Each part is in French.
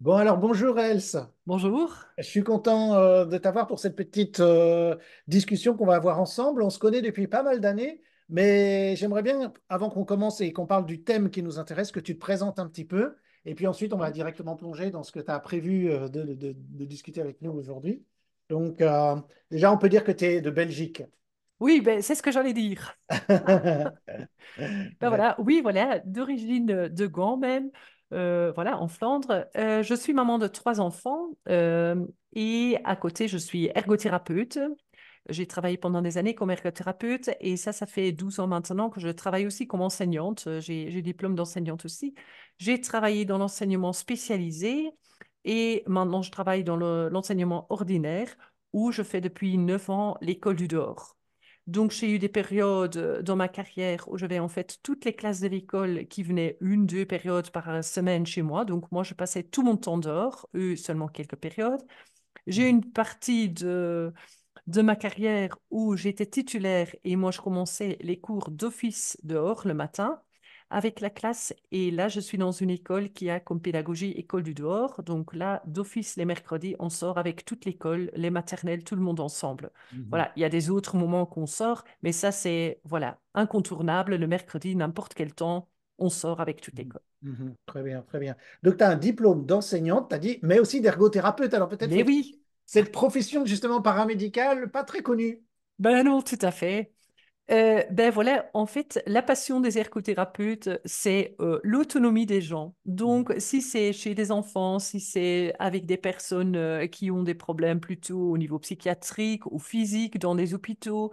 Bon, alors bonjour Else. Bonjour. Je suis content euh, de t'avoir pour cette petite euh, discussion qu'on va avoir ensemble. On se connaît depuis pas mal d'années, mais j'aimerais bien, avant qu'on commence et qu'on parle du thème qui nous intéresse, que tu te présentes un petit peu. Et puis ensuite, on va directement plonger dans ce que tu as prévu euh, de, discuter avec nous aujourd'hui. Donc, déjà, on peut dire que tu es de Belgique. Oui, ben, c'est ce que j'allais dire. ben, voilà, oui, voilà, d'origine de Gand même. Euh, voilà, en Flandre. Euh, je suis maman de trois enfants euh, et à côté, je suis ergothérapeute. J'ai travaillé pendant des années comme ergothérapeute et ça, ça fait 12 ans maintenant que je travaille aussi comme enseignante. J'ai diplôme d'enseignante aussi. J'ai travaillé dans l'enseignement spécialisé et maintenant je travaille dans l'enseignement ordinaire où je fais depuis 9 ans l'école du dehors. Donc, j'ai eu des périodes euh, dans ma carrière où j'avais en fait toutes les classes de l'école qui venaient une, deux périodes par euh, semaine chez moi. Donc, moi, je passais tout mon temps dehors, eu seulement quelques périodes. J'ai eu mmh. une partie de, de ma carrière où j'étais titulaire et moi, je commençais les cours d'office dehors le matin avec la classe. Et là, je suis dans une école qui a comme pédagogie école du dehors. Donc là, d'office, les mercredis, on sort avec toute l'école, les maternelles, tout le monde ensemble. Mhm. Voilà, il y a des autres moments qu'on sort, mais ça, c'est voilà incontournable. Le mercredi, n'importe quel temps, on sort avec toute mhm. l'école. Mhm. Très bien, très bien. Donc, tu as un diplôme d'enseignante, tu as dit, mais aussi d'ergothérapeute. Alors peut-être... Mais oui Cette profession, justement, paramédicale, pas très connue. Ben non, tout à fait. Euh, ben voilà, en fait, la passion des ergothérapeutes, c'est euh, l'autonomie des gens. Donc, mmh. si c'est chez des enfants, si c'est avec des personnes euh, qui ont des problèmes plutôt au niveau psychiatrique ou physique dans des hôpitaux,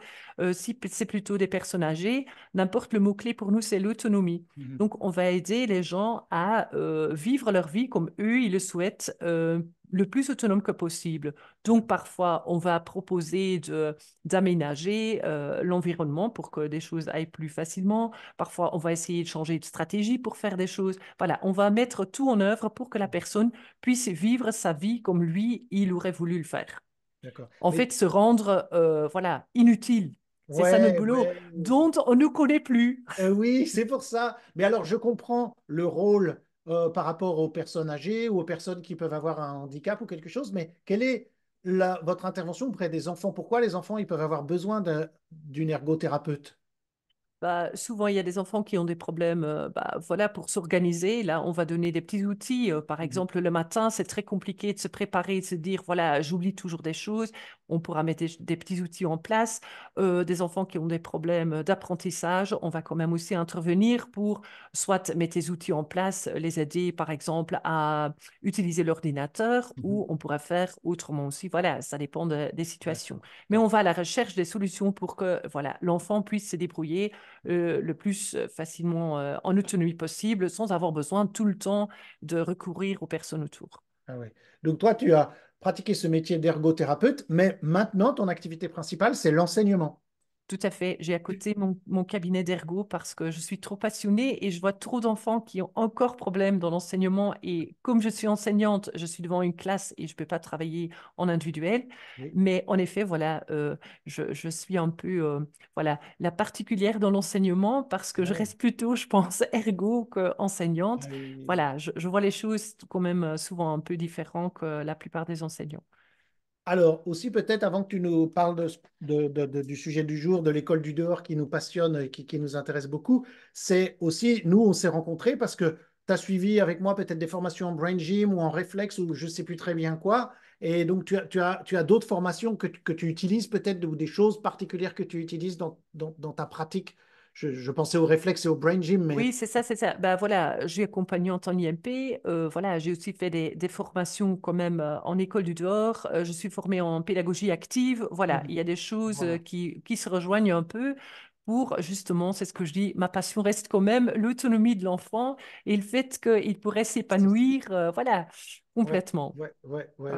si c'est plutôt des personnes âgées, n'importe le mot-clé pour nous, c'est l'autonomie. Mmh Donc, on va aider les gens à vivre leur vie comme eux, ils le souhaitent, le plus autonome que possible. Donc parfois, on va proposer d'aménager euh, l'environnement pour que des choses aillent plus facilement. Parfois, on va essayer de changer de stratégie pour faire des choses. Voilà, on va mettre tout en œuvre pour que la personne puisse vivre sa vie comme lui, il aurait voulu le faire. En fait, se rendre euh, voilà, inutile. C'est ça notre boulot, dont on ne connaît plus. Euh, oui, c'est pour ça. Mais alors, je comprends le rôle euh, par rapport aux personnes âgées ou aux personnes qui peuvent avoir un handicap ou quelque chose, mais quelle est votre intervention auprès des enfants Pourquoi les enfants ils peuvent avoir besoin d'une ergothérapeute bah, souvent, il y a des enfants qui ont des problèmes euh, bah, voilà, pour s'organiser. Là, on va donner des petits outils. Euh, par mmh exemple, le matin, c'est très compliqué de se préparer, de se dire, voilà, j'oublie toujours des choses on pourra mettre des, petits outils en place. Euh, des enfants qui ont des problèmes euh, d'apprentissage, on va quand même aussi intervenir pour soit mettre des outils en place, euh, les aider par exemple à utiliser l'ordinateur mmh ou on pourra faire autrement aussi. Voilà, ça dépend des situations. Mais on va à la recherche des solutions pour que voilà l'enfant puisse se débrouiller le plus facilement en autonomie possible sans avoir besoin tout le temps de recourir aux personnes autour. Ah Donc toi, tu as pratiquer ce métier d'ergothérapeute, mais maintenant, ton activité principale, c'est l'enseignement. Tout à fait. J'ai à côté mon, cabinet d'ergo parce que je suis trop passionnée et je vois trop d'enfants qui ont encore problème dans l'enseignement. Et comme je suis enseignante, je suis devant une classe et je ne peux pas travailler en individuel. Mais en effet, voilà, euh, je, suis un peu euh, voilà, la particulière dans l'enseignement parce que je reste plutôt, je pense, ergo qu'enseignante. enseignante ah Voilà, je, je vois les choses quand même euh, souvent un peu différentes que la plupart des enseignants. Alors, aussi peut-être avant que tu nous parles du sujet du jour, de l'école du dehors qui nous passionne et qui, nous intéresse beaucoup, c'est aussi, nous, on s'est rencontrés parce que tu as suivi avec moi peut-être des formations en Brain Gym ou en réflexe ou je ne sais plus très bien quoi. Et donc, tu as, d'autres formations que, tu utilises peut-être ou des choses particulières que tu utilises dans ta pratique je, pensais au réflexe et au brain gym. Mais... Oui, c'est ça, c'est ça. Ben voilà, j'ai accompagné en tant IMP. Euh, voilà, j'ai aussi fait des, formations quand même euh, en école du dehors. Euh, je suis formée en pédagogie active. Voilà, mmh il y a des choses qui, qui se rejoignent un peu pour justement, c'est ce que je dis, ma passion reste quand même l'autonomie de l'enfant et le fait qu'il pourrait s'épanouir, voilà, complètement. Oui, oui, ouais,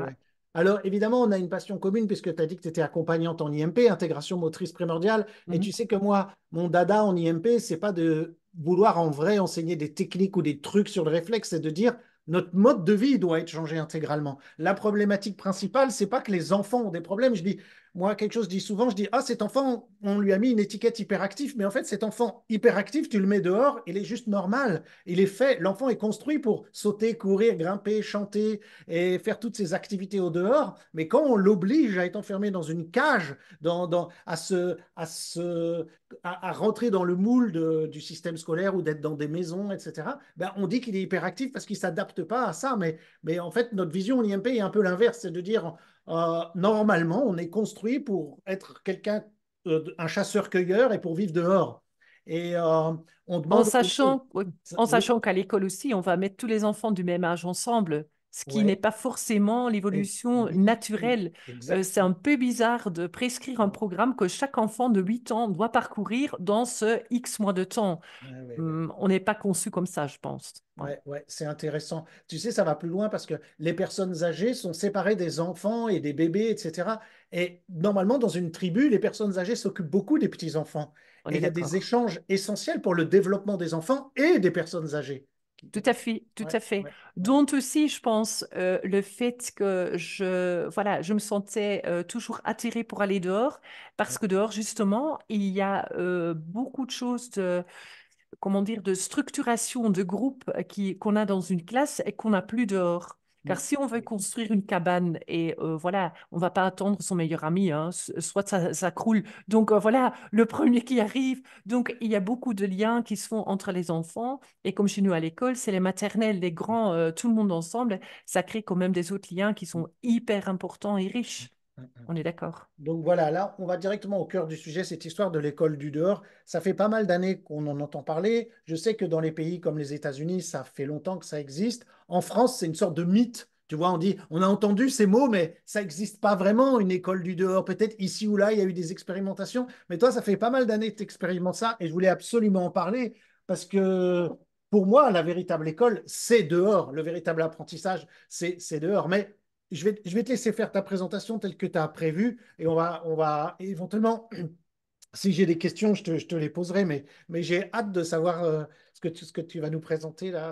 alors, évidemment, on a une passion commune puisque tu as dit que tu étais accompagnante en IMP, intégration motrice primordiale. Et mhm. tu sais que moi, mon dada en IMP, c'est pas de vouloir en vrai enseigner des techniques ou des trucs sur le réflexe, c'est de dire notre mode de vie doit être changé intégralement. La problématique principale, c'est pas que les enfants ont des problèmes. Je dis, moi, quelque chose, dit souvent, je dis, ah, cet enfant, on lui a mis une étiquette hyperactif, mais en fait, cet enfant hyperactif, tu le mets dehors, il est juste normal. Il est fait, l'enfant est construit pour sauter, courir, grimper, chanter et faire toutes ses activités au dehors. Mais quand on l'oblige à être enfermé dans une cage, à, rentrer dans le moule du système scolaire ou d'être dans des maisons, etc., ben, on dit qu'il est hyperactif parce qu'il ne s'adapte pas à ça. Mais, mais en fait, notre vision en IMP est un peu l'inverse, c'est de dire euh, normalement, on est construit pour être quelqu'un, euh, un chasseur-cueilleur et pour vivre dehors. Et euh, en sachant qu'à l'école aussi, on va mettre tous les enfants du même âge ensemble ce qui n'est pas forcément l'évolution naturelle. Euh, c'est un peu bizarre de prescrire un programme que chaque enfant de 8 ans doit parcourir dans ce X mois de temps. Hum, on n'est pas conçu comme ça, je pense. Ouais, ouais, c'est intéressant. Tu sais, ça va plus loin parce que les personnes âgées sont séparées des enfants et des bébés, etc. Et normalement, dans une tribu, les personnes âgées s'occupent beaucoup des petits-enfants. il y a des échanges essentiels pour le développement des enfants et des personnes âgées. Tout à fait, tout à fait. Dont aussi, je pense, euh, le fait que je, voilà, je me sentais euh, toujours attirée pour aller dehors, parce que dehors, justement, il y a euh, beaucoup de choses de, comment dire, de structuration de groupe qui, qu'on a dans une classe et qu'on n'a plus dehors. Car si on veut construire une cabane et euh, voilà, on va pas attendre son meilleur ami, hein, soit ça, croule. Donc euh, voilà, le premier qui arrive. Donc il y a beaucoup de liens qui se font entre les enfants. Et comme chez nous à l'école, c'est les maternelles, les grands, euh, tout le monde ensemble. Ça crée quand même des autres liens qui sont hyper importants et riches. Mm, mm. On est d'accord. Donc voilà, là, on va directement au cœur du sujet, cette histoire de l'école du dehors. Ça fait pas mal d'années qu'on en entend parler. Je sais que dans les pays comme les États-Unis, ça fait longtemps que ça existe. En France, c'est une sorte de mythe. Tu vois, on dit, on a entendu ces mots, mais ça n'existe pas vraiment, une école du dehors. Peut-être ici ou là, il y a eu des expérimentations. Mais toi, ça fait pas mal d'années que tu expérimentes ça et je voulais absolument en parler parce que pour moi, la véritable école, c'est dehors. Le véritable apprentissage, c'est dehors. Mais je vais, je vais te laisser faire ta présentation telle que tu as prévu et on va, on va éventuellement, si j'ai des questions, je te, je te, les poserai, mais, mais j'ai hâte de savoir euh, ce, que tu, ce que tu vas nous présenter là.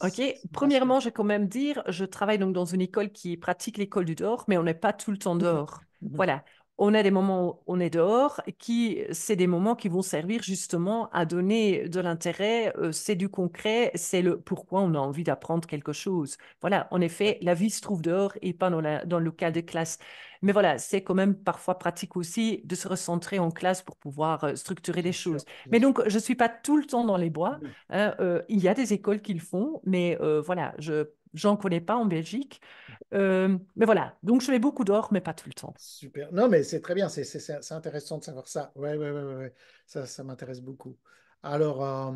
ok, premièrement, je vais quand même dire, je travaille donc dans une école qui pratique l'école du dehors, mais on n'est pas tout le temps mhm. dehors. Mhm. voilà on a des moments où on est dehors, qui c'est des moments qui vont servir justement à donner de l'intérêt, euh, c'est du concret, c'est le pourquoi on a envie d'apprendre quelque chose. Voilà, en effet, la vie se trouve dehors et pas dans, le local de classe. Mais voilà, c'est quand même parfois pratique aussi de se recentrer en classe pour pouvoir euh, structurer les choses. Mais donc, je ne suis pas tout le temps dans les bois. Mmh. Hein, euh, il y a des écoles qui le font, mais voilà, je j'en connais pas en Belgique. Euh, mais voilà, donc je fais beaucoup d'or, mais pas tout le temps. Super. Non, mais c'est très bien, c'est intéressant de savoir ça. Ouais, oui, oui. Ça, m'intéresse beaucoup. Alors, euh,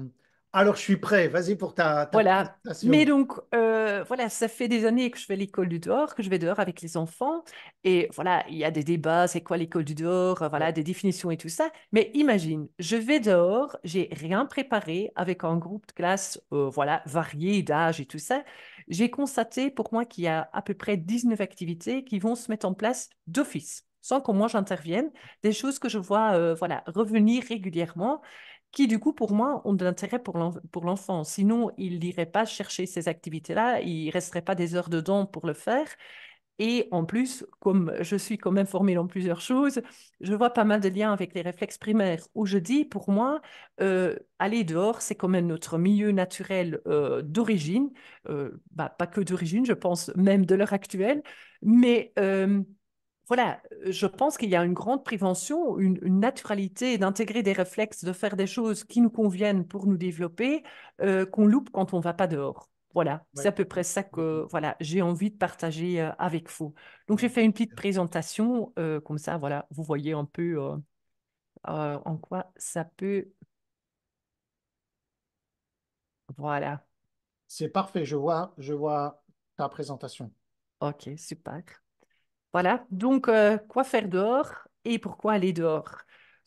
alors, je suis prêt. Vas-y pour ta, ta Voilà. Mais donc, euh, voilà, ça fait des années que je fais l'école du dehors, que je vais dehors avec les enfants. Et voilà, il y a des débats, c'est quoi l'école du dehors, euh, voilà, des définitions et tout ça. Mais imagine, je vais dehors, j'ai rien préparé avec un groupe de classe, euh, voilà, varié d'âge et tout ça. J'ai constaté pour moi qu'il y a à peu près 19 activités qui vont se mettre en place d'office sans que moi j'intervienne, des choses que je vois voilà revenir régulièrement qui, du coup, pour moi, ont de l'intérêt pour l'enfant. Sinon, il n'irait pas chercher ces activités-là, il ne resterait pas des heures dedans pour le faire. Et en plus, comme je suis quand même formée dans plusieurs choses, je vois pas mal de liens avec les réflexes primaires, où je dis, pour moi, euh, aller dehors, c'est quand même notre milieu naturel euh, d'origine, euh, bah, pas que d'origine, je pense même de l'heure actuelle, mais voilà, euh, je pense qu'il y a une grande prévention, une, naturalité d'intégrer des réflexes, de faire des choses qui nous conviennent pour nous développer, euh, qu'on loupe quand on ne va pas dehors. Voilà, c'est à peu près ça que mmh voilà, j'ai envie de partager euh, avec vous. Donc, j'ai fait une petite présentation, comme ça, voilà, vous voyez un peu en quoi ça peut. Voilà. C'est parfait, je vois, je vois ta présentation. Ok, super. Voilà, donc euh, quoi faire dehors et pourquoi aller dehors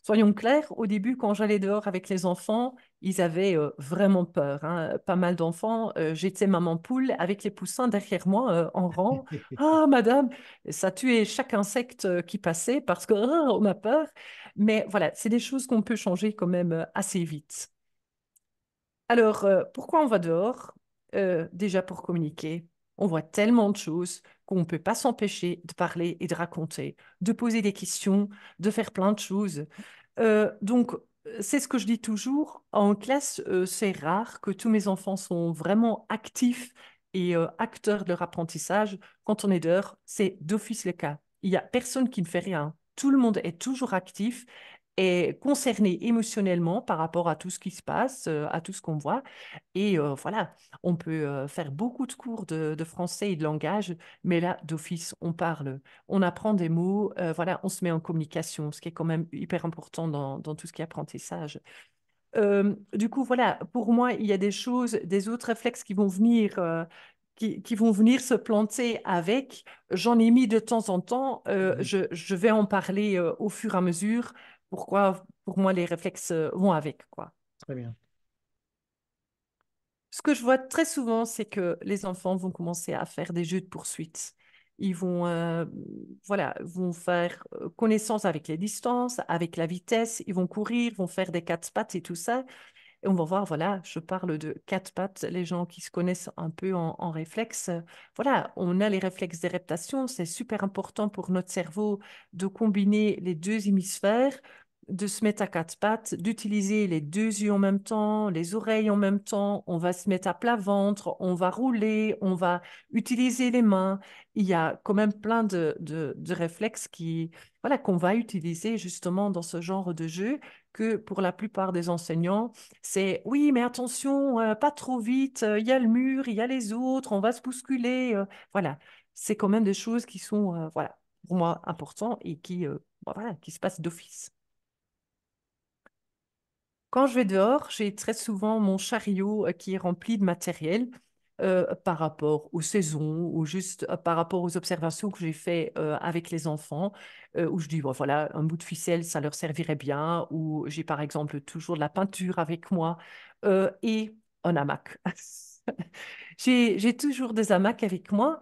Soyons clairs, au début, quand j'allais dehors avec les enfants, ils avaient euh, vraiment peur. Hein. Pas mal d'enfants, euh, j'étais maman poule avec les poussins derrière moi en rang. Ah, madame, ça tuait chaque insecte qui passait parce que ma ah, on peur. Mais voilà, c'est des choses qu'on peut changer quand même assez vite. Alors, pourquoi on va dehors Déjà pour communiquer. On voit tellement de choses qu'on ne peut pas s'empêcher de parler et de raconter, de poser des questions, de faire plein de choses. Euh, donc, c'est ce que je dis toujours, en classe, euh, c'est rare que tous mes enfants sont vraiment actifs et euh, acteurs de leur apprentissage. Quand on est dehors, c'est d'office le cas. Il n'y a personne qui ne fait rien. Tout le monde est toujours actif est concerné émotionnellement par rapport à tout ce qui se passe, euh, à tout ce qu'on voit. Et euh, voilà, on peut euh, faire beaucoup de cours de, français et de langage, mais là, d'office, on parle, on apprend des mots, voilà, on se met en communication, ce qui est quand même hyper important dans, tout ce qui est apprentissage. du coup, voilà, pour moi, il y a des choses, des autres réflexes qui vont venir, qui, vont venir se planter avec. J'en ai mis de temps en temps, mmh je, vais en parler au fur et à mesure pourquoi, pour moi, les réflexes euh, vont avec. Quoi. Très bien. Ce que je vois très souvent, c'est que les enfants vont commencer à faire des jeux de poursuite. Ils vont, euh, voilà, vont faire euh, connaissance avec les distances, avec la vitesse, ils vont courir, vont faire des quatre pattes et tout ça on va voir, voilà, je parle de quatre pattes, les gens qui se connaissent un peu en, réflexe. Voilà, on a les réflexes des reptations, c'est super important pour notre cerveau de combiner les deux hémisphères de se mettre à quatre pattes, d'utiliser les deux yeux en même temps, les oreilles en même temps, on va se mettre à plat ventre, on va rouler, on va utiliser les mains. Il y a quand même plein de, de réflexes qui voilà qu'on va utiliser justement dans ce genre de jeu que pour la plupart des enseignants, c'est oui, mais attention, euh, pas trop vite, euh, il y a le mur, il y a les autres, on va se bousculer. Euh, voilà, c'est quand même des choses qui sont, voilà, pour moi, importantes et qui, bah, voilà, qui se passent d'office. Quand je vais dehors, j'ai très souvent mon chariot qui est rempli de matériel. Euh, par rapport aux saisons ou juste euh, par rapport aux observations que j'ai faites euh, avec les enfants, où je dis, voilà, un bout de ficelle, ça leur servirait bien, ou j'ai par exemple toujours de la peinture avec moi, et un hamac. j'ai toujours des hamacs avec moi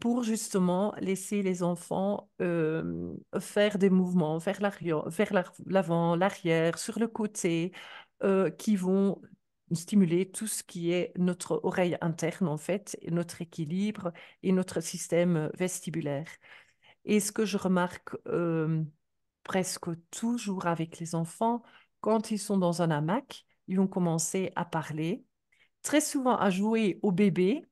pour justement laisser les enfants faire des mouvements vers l'avant, l'arrière, sur le côté, qui vont stimuler tout ce qui est notre oreille interne, en fait, notre équilibre et notre système vestibulaire. Et ce que je remarque euh, presque toujours avec les enfants, quand ils sont dans un hamac, ils vont commencer à parler, très souvent à jouer au bébé,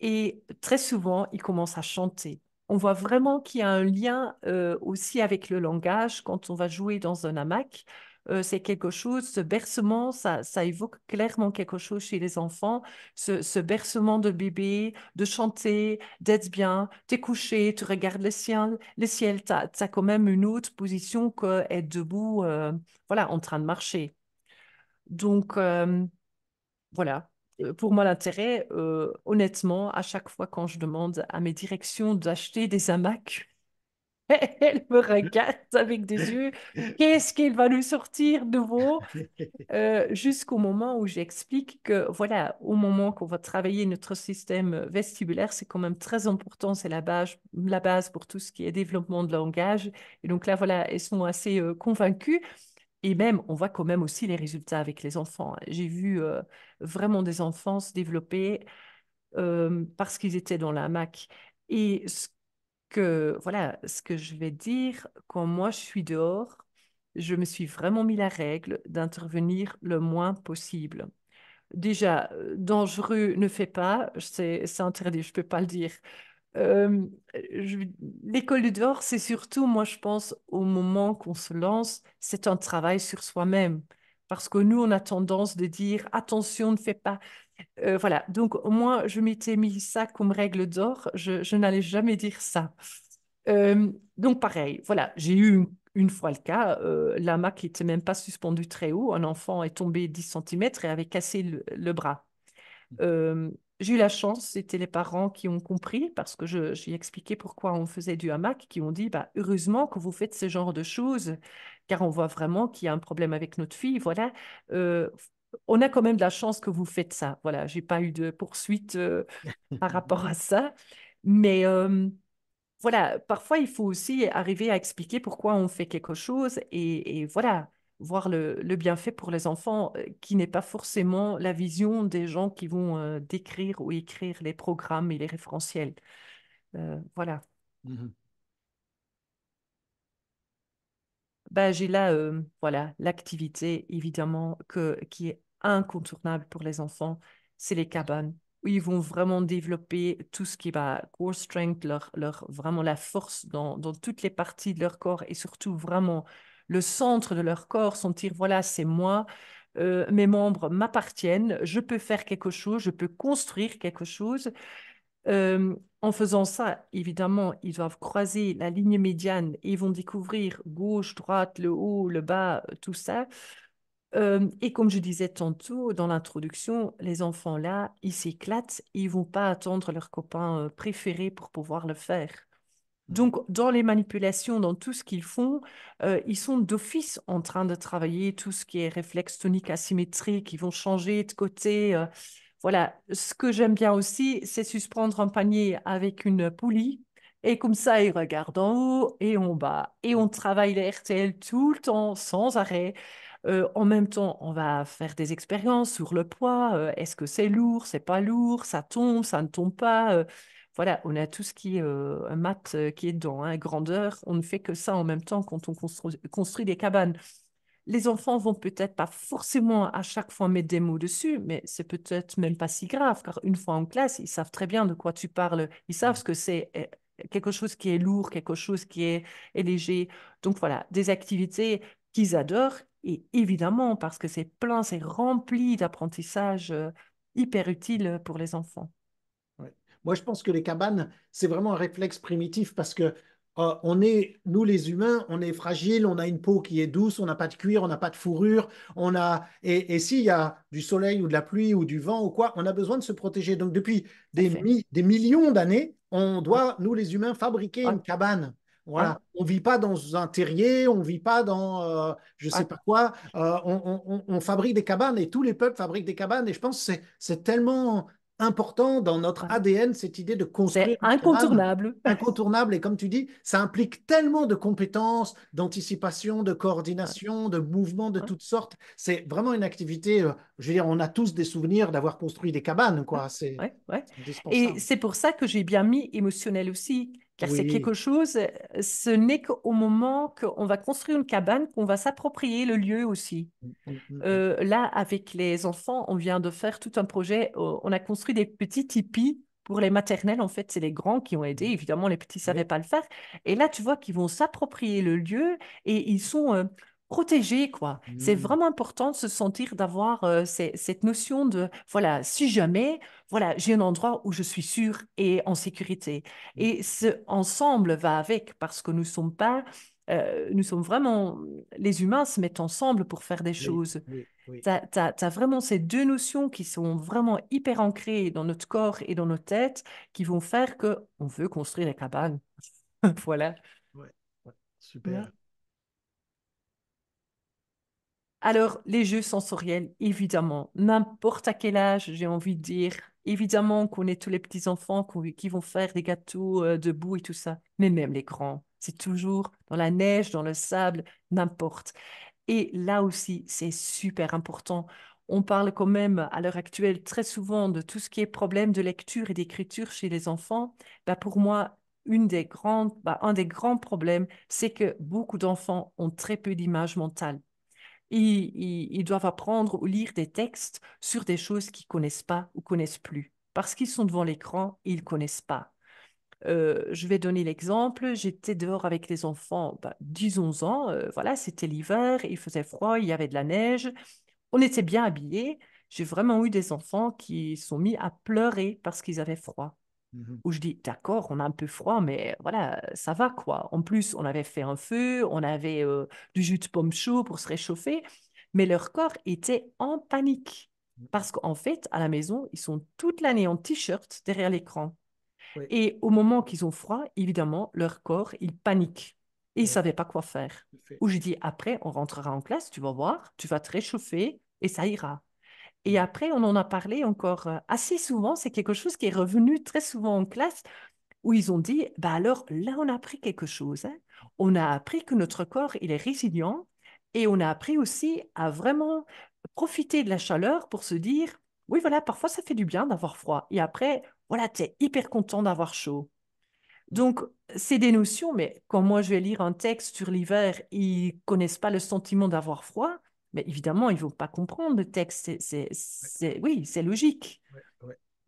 et très souvent, ils commencent à chanter. On voit vraiment qu'il y a un lien euh, aussi avec le langage quand on va jouer dans un hamac. Euh, c'est quelque chose, ce bercement, ça, ça, évoque clairement quelque chose chez les enfants, ce, bercement de bébé, de chanter, d'être bien, t'es couché, tu regardes le ciel, le ciel, t'as as quand même une autre position qu'être debout, euh, voilà, en train de marcher. Donc, euh, voilà, pour moi, l'intérêt, honnêtement, à chaque fois quand je demande à mes directions d'acheter des hamacs, elle me regarde avec des yeux. Qu'est-ce qu'il va nous sortir nouveau euh, Jusqu'au moment où j'explique que, voilà, au moment qu'on va travailler notre système vestibulaire, c'est quand même très important. C'est la base, la base pour tout ce qui est développement de langage. Et donc là, voilà, elles sont assez convaincus euh, convaincues. Et même, on voit quand même aussi les résultats avec les enfants. Hein. J'ai vu euh, vraiment des enfants se développer euh, parce qu'ils étaient dans la MAC. Et ce que voilà, ce que je vais dire, quand moi je suis dehors, je me suis vraiment mis la règle d'intervenir le moins possible. Déjà, euh, dangereux ne fait pas, c'est interdit, je peux pas le dire. Euh, l'école du dehors, c'est surtout, moi je pense, au moment qu'on se lance, c'est un travail sur soi-même. Parce que nous, on a tendance de dire attention, ne fais pas euh, voilà, donc moi, je m'étais mis ça comme règle d'or, je, n'allais jamais dire ça. Euh, donc pareil, voilà, j'ai eu une, fois le cas, euh, qui n'était même pas suspendu très haut, un enfant est tombé 10 cm et avait cassé le, bras. Euh, j'ai eu la chance, c'était les parents qui ont compris, parce que j'ai expliqué pourquoi on faisait du hamac, qui ont dit, bah, heureusement que vous faites ce genre de choses, car on voit vraiment qu'il y a un problème avec notre fille, voilà on a quand même de la chance que vous faites ça. Voilà, je n'ai pas eu de poursuite euh, par rapport à ça. Mais euh, voilà, parfois, il faut aussi arriver à expliquer pourquoi on fait quelque chose et, voilà, voir le, bienfait pour les enfants euh, qui n'est pas forcément la vision des gens qui vont décrire ou écrire les programmes et les référentiels. voilà. Mmh bah, j'ai là voilà l'activité évidemment que qui est incontournable pour les enfants, c'est les cabanes où ils vont vraiment développer tout ce qui va core strength, leur, vraiment la force dans, toutes les parties de leur corps et surtout vraiment le centre de leur corps, sentir voilà, c'est moi, euh, mes membres m'appartiennent, je peux faire quelque chose, je peux construire quelque chose. Euh, en faisant ça, évidemment, ils doivent croiser la ligne médiane et ils vont découvrir gauche, droite, le haut, le bas, tout ça et comme je disais tantôt dans l'introduction, les enfants là, ils s'éclatent, ils vont pas attendre leur copain préféré pour pouvoir le faire. Mmh. Donc, dans les manipulations, dans tout ce qu'ils font, ils sont d'office en train de travailler tout ce qui est réflexe tonique asymétrique, ils vont changer de côté. voilà, ce que j'aime bien aussi, c'est suspendre un panier avec une poulie. Et comme ça, ils regardent en haut et en bas. Et on travaille les RTL tout le temps, sans arrêt en même temps, on va faire des expériences sur le poids. Est-ce que c'est lourd, c'est pas lourd, ça tombe, ça ne tombe pas. voilà, on a tout ce qui est un maths qui est dans hein, grandeur. On ne fait que ça en même temps quand on construit, des cabanes. Les enfants vont peut-être pas forcément à chaque fois mettre des mots dessus, mais c'est peut-être même pas si grave, car une fois en classe, ils savent très bien de quoi tu parles. Ils mmh. savent ce que c'est eh, quelque chose qui est lourd, quelque chose qui est léger. Donc voilà, des activités qu'ils adorent, et évidemment, parce que c'est plein, c'est rempli d'apprentissages euh, hyper utiles euh, pour les enfants. Moi, je pense que les cabanes, c'est vraiment un réflexe primitif parce que euh, on est, nous les humains, on est fragiles, on a une peau qui est douce, on n'a pas de cuir, on n'a pas de fourrure, on a et, s'il y a du soleil ou de la pluie ou du vent ou quoi, on a besoin de se protéger. Donc depuis des, millions d'années, on doit, nous les humains, fabriquer une cabane ah. On ne vit pas dans un terrier, on ne vit pas dans euh, je ne sais ah. pas quoi. Euh, on, fabrique des cabanes et tous les peuples fabriquent des cabanes. Et je pense que c'est tellement important dans notre ADN, ah. cette idée de construire. incontournable. Incontournable. Et comme tu dis, ça implique tellement de compétences, d'anticipation, de coordination, de mouvements de toutes sortes. C'est vraiment une activité, euh, je veux dire, on a tous des souvenirs d'avoir construit des cabanes, quoi. C'est Et c'est pour ça que j'ai bien mis émotionnel aussi. Car c'est quelque chose, ce n'est qu'au moment qu'on va construire une cabane qu'on va s'approprier le lieu aussi. Mmh, mmh, mmh, euh, là, avec les enfants, on vient de faire tout un projet. Euh, on a construit des petits tipis pour les maternelles. En fait, c'est les grands qui ont aidé. Évidemment, les petits ne savaient pas le faire. Et là, tu vois qu'ils vont s'approprier le lieu et ils sont. Euh, protéger, quoi. C'est mmh. vraiment important de se sentir, d'avoir euh, cette notion de, voilà, si jamais, voilà, j'ai un endroit où je suis sûr et en sécurité. Et mmh. ce ensemble va avec, parce que nous sommes pas, euh, nous sommes vraiment, les humains se mettent ensemble pour faire des choses. Tu as, vraiment ces deux notions qui sont vraiment hyper ancrées dans notre corps et dans nos têtes, qui vont faire que on veut construire des cabanes. voilà. Ouais, super. Alors, les jeux sensoriels, évidemment, n'importe à quel âge, j'ai envie de dire. Évidemment qu'on est tous les petits-enfants qui vont faire des gâteaux euh, debout et tout ça, mais même les grands. C'est toujours dans la neige, dans le sable, n'importe. Et là aussi, c'est super important. On parle quand même à l'heure actuelle très souvent de tout ce qui est problème de lecture et d'écriture chez les enfants. Bah pour moi, bah, un des grands problèmes, c'est que beaucoup d'enfants ont très peu d'image mentale ils, doivent apprendre ou lire des textes sur des choses qu'ils connaissent pas ou connaissent plus. Parce qu'ils sont devant l'écran, ils ne connaissent pas. Euh, je vais donner l'exemple, j'étais dehors avec les enfants, bah, disons 10-11 ans, euh, voilà, c'était l'hiver, il faisait froid, il y avait de la neige, on était bien habillés. J'ai vraiment eu des enfants qui sont mis à pleurer parce qu'ils avaient froid. Mmh où je dis, d'accord, on a un peu froid, mais voilà, ça va quoi. En plus, on avait fait un feu, on avait du jus de pomme chaud pour se réchauffer, mais leur corps était en panique. Mmh. Parce qu'en fait, à la maison, ils sont toute l'année en t-shirt derrière l'écran. Et au moment qu'ils ont froid, évidemment, leur corps, il panique. Et ils ne savaient pas quoi faire. Ou je dis, après, on rentrera en classe, tu vas voir, tu vas te réchauffer et ça ira. Et après, on en a parlé encore euh, assez souvent. C'est quelque chose qui est revenu très souvent en classe où ils ont dit, bah alors là, on a appris quelque chose. Hein. On a appris que notre corps, il est résilient et on a appris aussi à vraiment profiter de la chaleur pour se dire, oui, voilà, parfois ça fait du bien d'avoir froid. Et après, voilà, tu es hyper content d'avoir chaud. Donc, c'est des notions, mais quand moi je vais lire un texte sur l'hiver, ils connaissent pas le sentiment d'avoir froid mais évidemment, ils ne vont pas comprendre le texte. C'est, oui, c'est logique.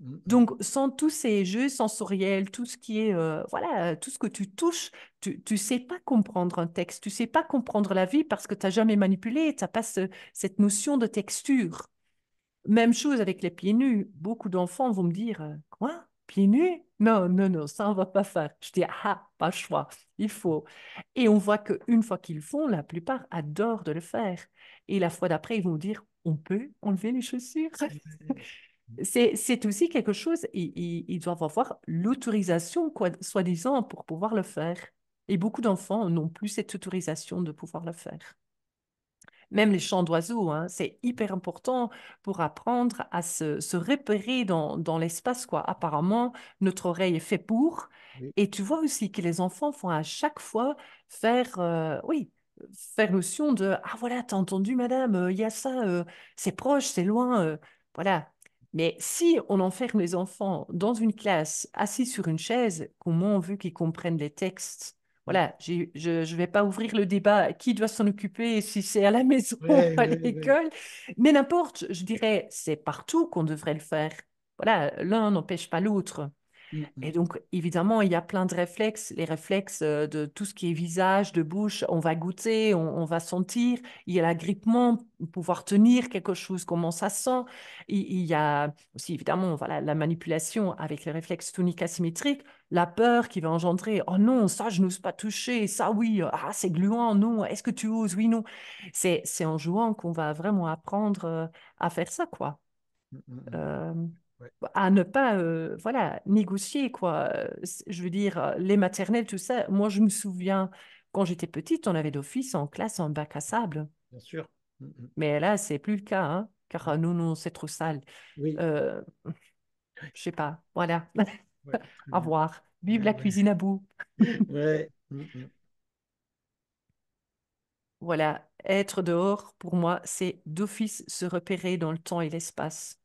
Mmh, mmh. Donc, sans tous ces jeux sensoriels, tout ce qui est, euh, voilà, tout ce que tu touches, tu ne tu sais pas comprendre un texte, tu ne sais pas comprendre la vie parce que tu n'as jamais manipulé, tu n'as pas cette notion de texture. Même chose avec les pieds nus. Beaucoup d'enfants vont me dire, euh, quoi Pieds nus Non, non, non, ça, on va pas faire. Je dis, ah, ah, pas choix, il faut. Et on voit qu'une fois qu'ils le font, la plupart adorent de le faire. Et la fois d'après, ils vont dire, on peut enlever les chaussures. c'est aussi quelque chose, ils, doivent avoir l'autorisation, soi-disant, pour pouvoir le faire. Et beaucoup d'enfants n'ont plus cette autorisation de pouvoir le faire. Même les chants d'oiseaux, hein, c'est hyper important pour apprendre à se, repérer dans, l'espace. quoi. Apparemment, notre oreille est faite pour. Et tu vois aussi que les enfants font à chaque fois faire, euh, oui, faire notion de ah voilà t'as entendu madame euh, il y a ça euh, c'est proche c'est loin euh, voilà mais si on enferme les enfants dans une classe, assis sur une chaise, comment on veut qu'ils comprennent les textes Voilà, je ne vais pas ouvrir le débat qui doit s'en occuper, si c'est à la maison ou à l'école. Mais n'importe, je dirais, c'est partout qu'on devrait le faire. Voilà, l'un n'empêche pas l'autre. Mm-hmm. Et donc, évidemment, il y a plein de réflexes, les réflexes euh, de tout ce qui est visage, de bouche, on va goûter, on, va sentir, il y a l'agrippement, pouvoir tenir quelque chose, comment ça sent, il, y a aussi, évidemment, voilà, la manipulation avec les réflexes toniques asymétriques, la peur qui va engendrer, oh non, ça, je n'ose pas toucher, ça, oui, ah, c'est gluant, non, est-ce que tu oses, oui, non. C'est en jouant qu'on va vraiment apprendre euh, à faire ça, quoi. Mm-hmm. Euh, à ne pas euh, voilà négocier quoi je veux dire euh, les maternelles tout ça moi je me souviens quand j'étais petite on avait d'office en classe en bac à sable bien sûr mmh, mmh. mais là c'est plus le cas hein, car euh, nous non c'est trop sale je sais pas voilà à voir vive la cuisine à bout mmh, voilà être dehors pour moi c'est d'office se repérer dans le temps et l'espace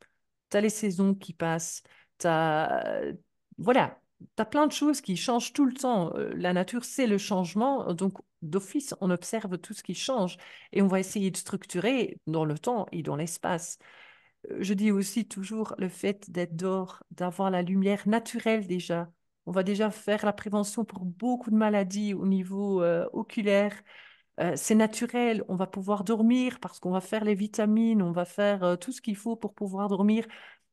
tu as les saisons qui passent, tu Voilà, tu plein de choses qui changent tout le temps. Euh, la nature, c'est le changement. Donc, d'office, on observe tout ce qui change et on va essayer de structurer dans le temps et dans l'espace. Euh, je dis aussi toujours le fait d'être dehors, d'avoir la lumière naturelle déjà. On va déjà faire la prévention pour beaucoup de maladies au niveau euh, oculaire, euh, c'est naturel, on va pouvoir dormir parce qu'on va faire les vitamines, on va faire euh, tout ce qu'il faut pour pouvoir dormir.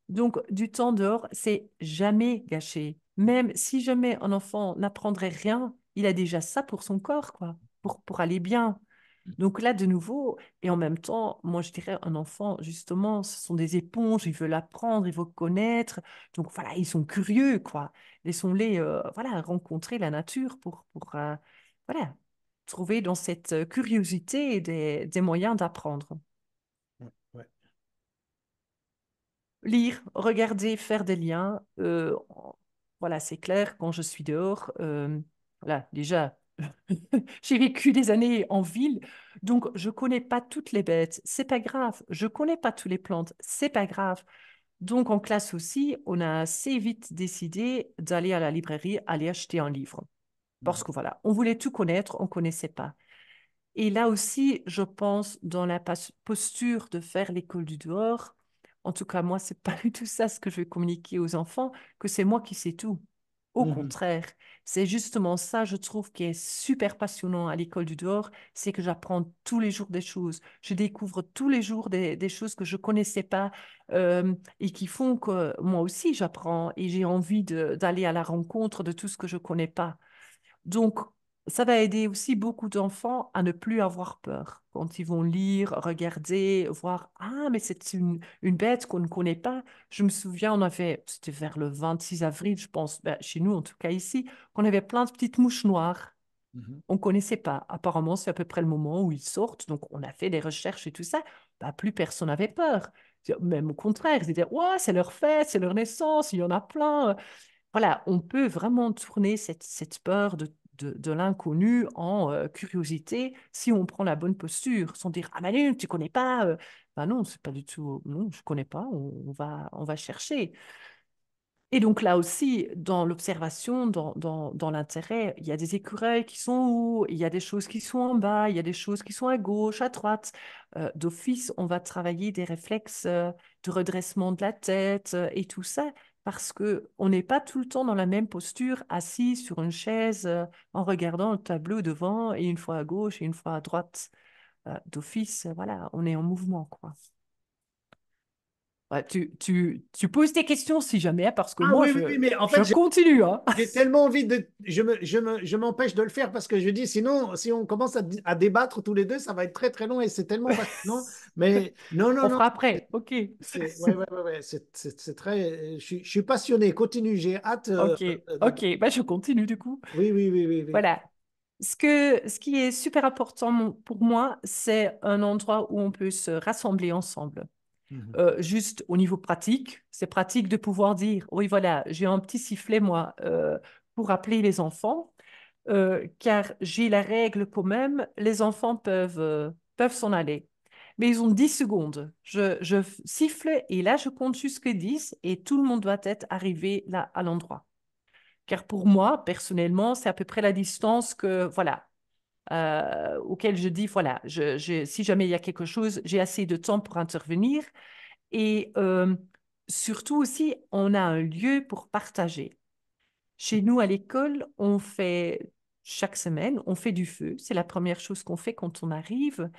Donc, du temps dehors, c'est jamais gâché. Même si jamais un enfant n'apprendrait rien, il a déjà ça pour son corps, quoi, pour, aller bien. Mmh. Donc là, de nouveau, et en même temps, moi, je dirais, un enfant, justement, ce sont des éponges, ils veulent apprendre, ils veulent connaître. Donc voilà, ils sont curieux, quoi. Laissons-les, euh, voilà, rencontrer la nature pour, pour voilà, trouver dans cette euh, curiosité des, moyens d'apprendre. Mmh, Lire, regarder, faire des liens. Euh, voilà, c'est clair, quand je suis dehors, euh, déjà, j'ai vécu des années en ville, donc je connais pas toutes les bêtes, c'est pas grave. Je connais pas toutes les plantes, c'est pas grave. Donc en classe aussi, on a assez vite décidé d'aller à la librairie, aller acheter un livre. Parce que voilà, on voulait tout connaître, on ne connaissait pas. Et là aussi, je pense, dans la posture de faire l'école du dehors, en tout cas, moi, c'est pas du tout ça ce que je vais communiquer aux enfants, que c'est moi qui sais tout. Au mmh contraire, c'est justement ça, je trouve, qui est super passionnant à l'école du dehors, c'est que j'apprends tous les jours des choses. Je découvre tous les jours des, choses que je connaissais pas euh, et qui font que moi aussi, j'apprends et j'ai envie d'aller à la rencontre de tout ce que je connais pas. Donc, ça va aider aussi beaucoup d'enfants à ne plus avoir peur quand ils vont lire, regarder, voir Ah, mais c'est une, bête qu'on ne connaît pas. Je me souviens, on avait, c'était vers le 26 avril, je pense, ben, chez nous en tout cas ici, qu'on avait plein de petites mouches noires. Mhm. On ne connaissait pas. Apparemment, c'est à peu près le moment où ils sortent. Donc, on a fait des recherches et tout ça. Bah, plus personne n'avait peur. Même au contraire, ils disaient Ouais, c'est leur fête, c'est leur naissance, il y en a plein voilà, on peut vraiment tourner cette, peur de, l'inconnu en euh, curiosité si on prend la bonne posture, sans dire Ah, Manu, tu connais pas euh.» Ben non, c'est pas du tout. Non, je connais pas, on, va, on va chercher. Et donc là aussi, dans l'observation, dans, l'intérêt, il y a des écureuils qui sont hauts, il y a des choses qui sont en bas, il y a des choses qui sont à gauche, à droite. Euh, d'office, on va travailler des réflexes de redressement de la tête et tout ça parce que on n'est pas tout le temps dans la même posture, assis sur une chaise, euh, en regardant le tableau devant et une fois à gauche et une fois à droite euh, d'office. Voilà, on est en mouvement, quoi. Bah, tu, tu, tu, poses des questions si jamais, parce que ah moi, je, continue. Hein. J'ai tellement envie de. Je m'empêche me, je de le faire parce que je dis, sinon, si on commence à, débattre tous les deux, ça va être très très long et c'est tellement passionnant mais non, non, on fera après, ok. C'est ouais, ouais, très. Je, suis passionné, continue, j'ai hâte. Euh, ok, euh, ok, bah, je continue du coup. Oui, oui, oui. oui, oui. Voilà. Ce, que, ce qui est super important pour moi, c'est un endroit où on peut se rassembler ensemble. Mhm. Euh, juste au niveau pratique, c'est pratique de pouvoir dire, oui voilà, j'ai un petit sifflet moi euh, pour appeler les enfants, euh, car j'ai la règle quand même, les enfants peuvent peuvent s'en aller. Mais ils ont 10 secondes. Je, je, siffle et là, je compte jusqu'à 10 et tout le monde doit être arrivé là à l'endroit. Car pour moi, personnellement, c'est à peu près la distance que, voilà, euh, auquel je dis, voilà, si jamais il y a quelque chose, j'ai assez de temps pour intervenir. Et euh, surtout aussi, on a un lieu pour partager. Chez nous, à l'école, on fait chaque semaine, on fait du feu. C'est la première chose qu'on fait quand on arrive.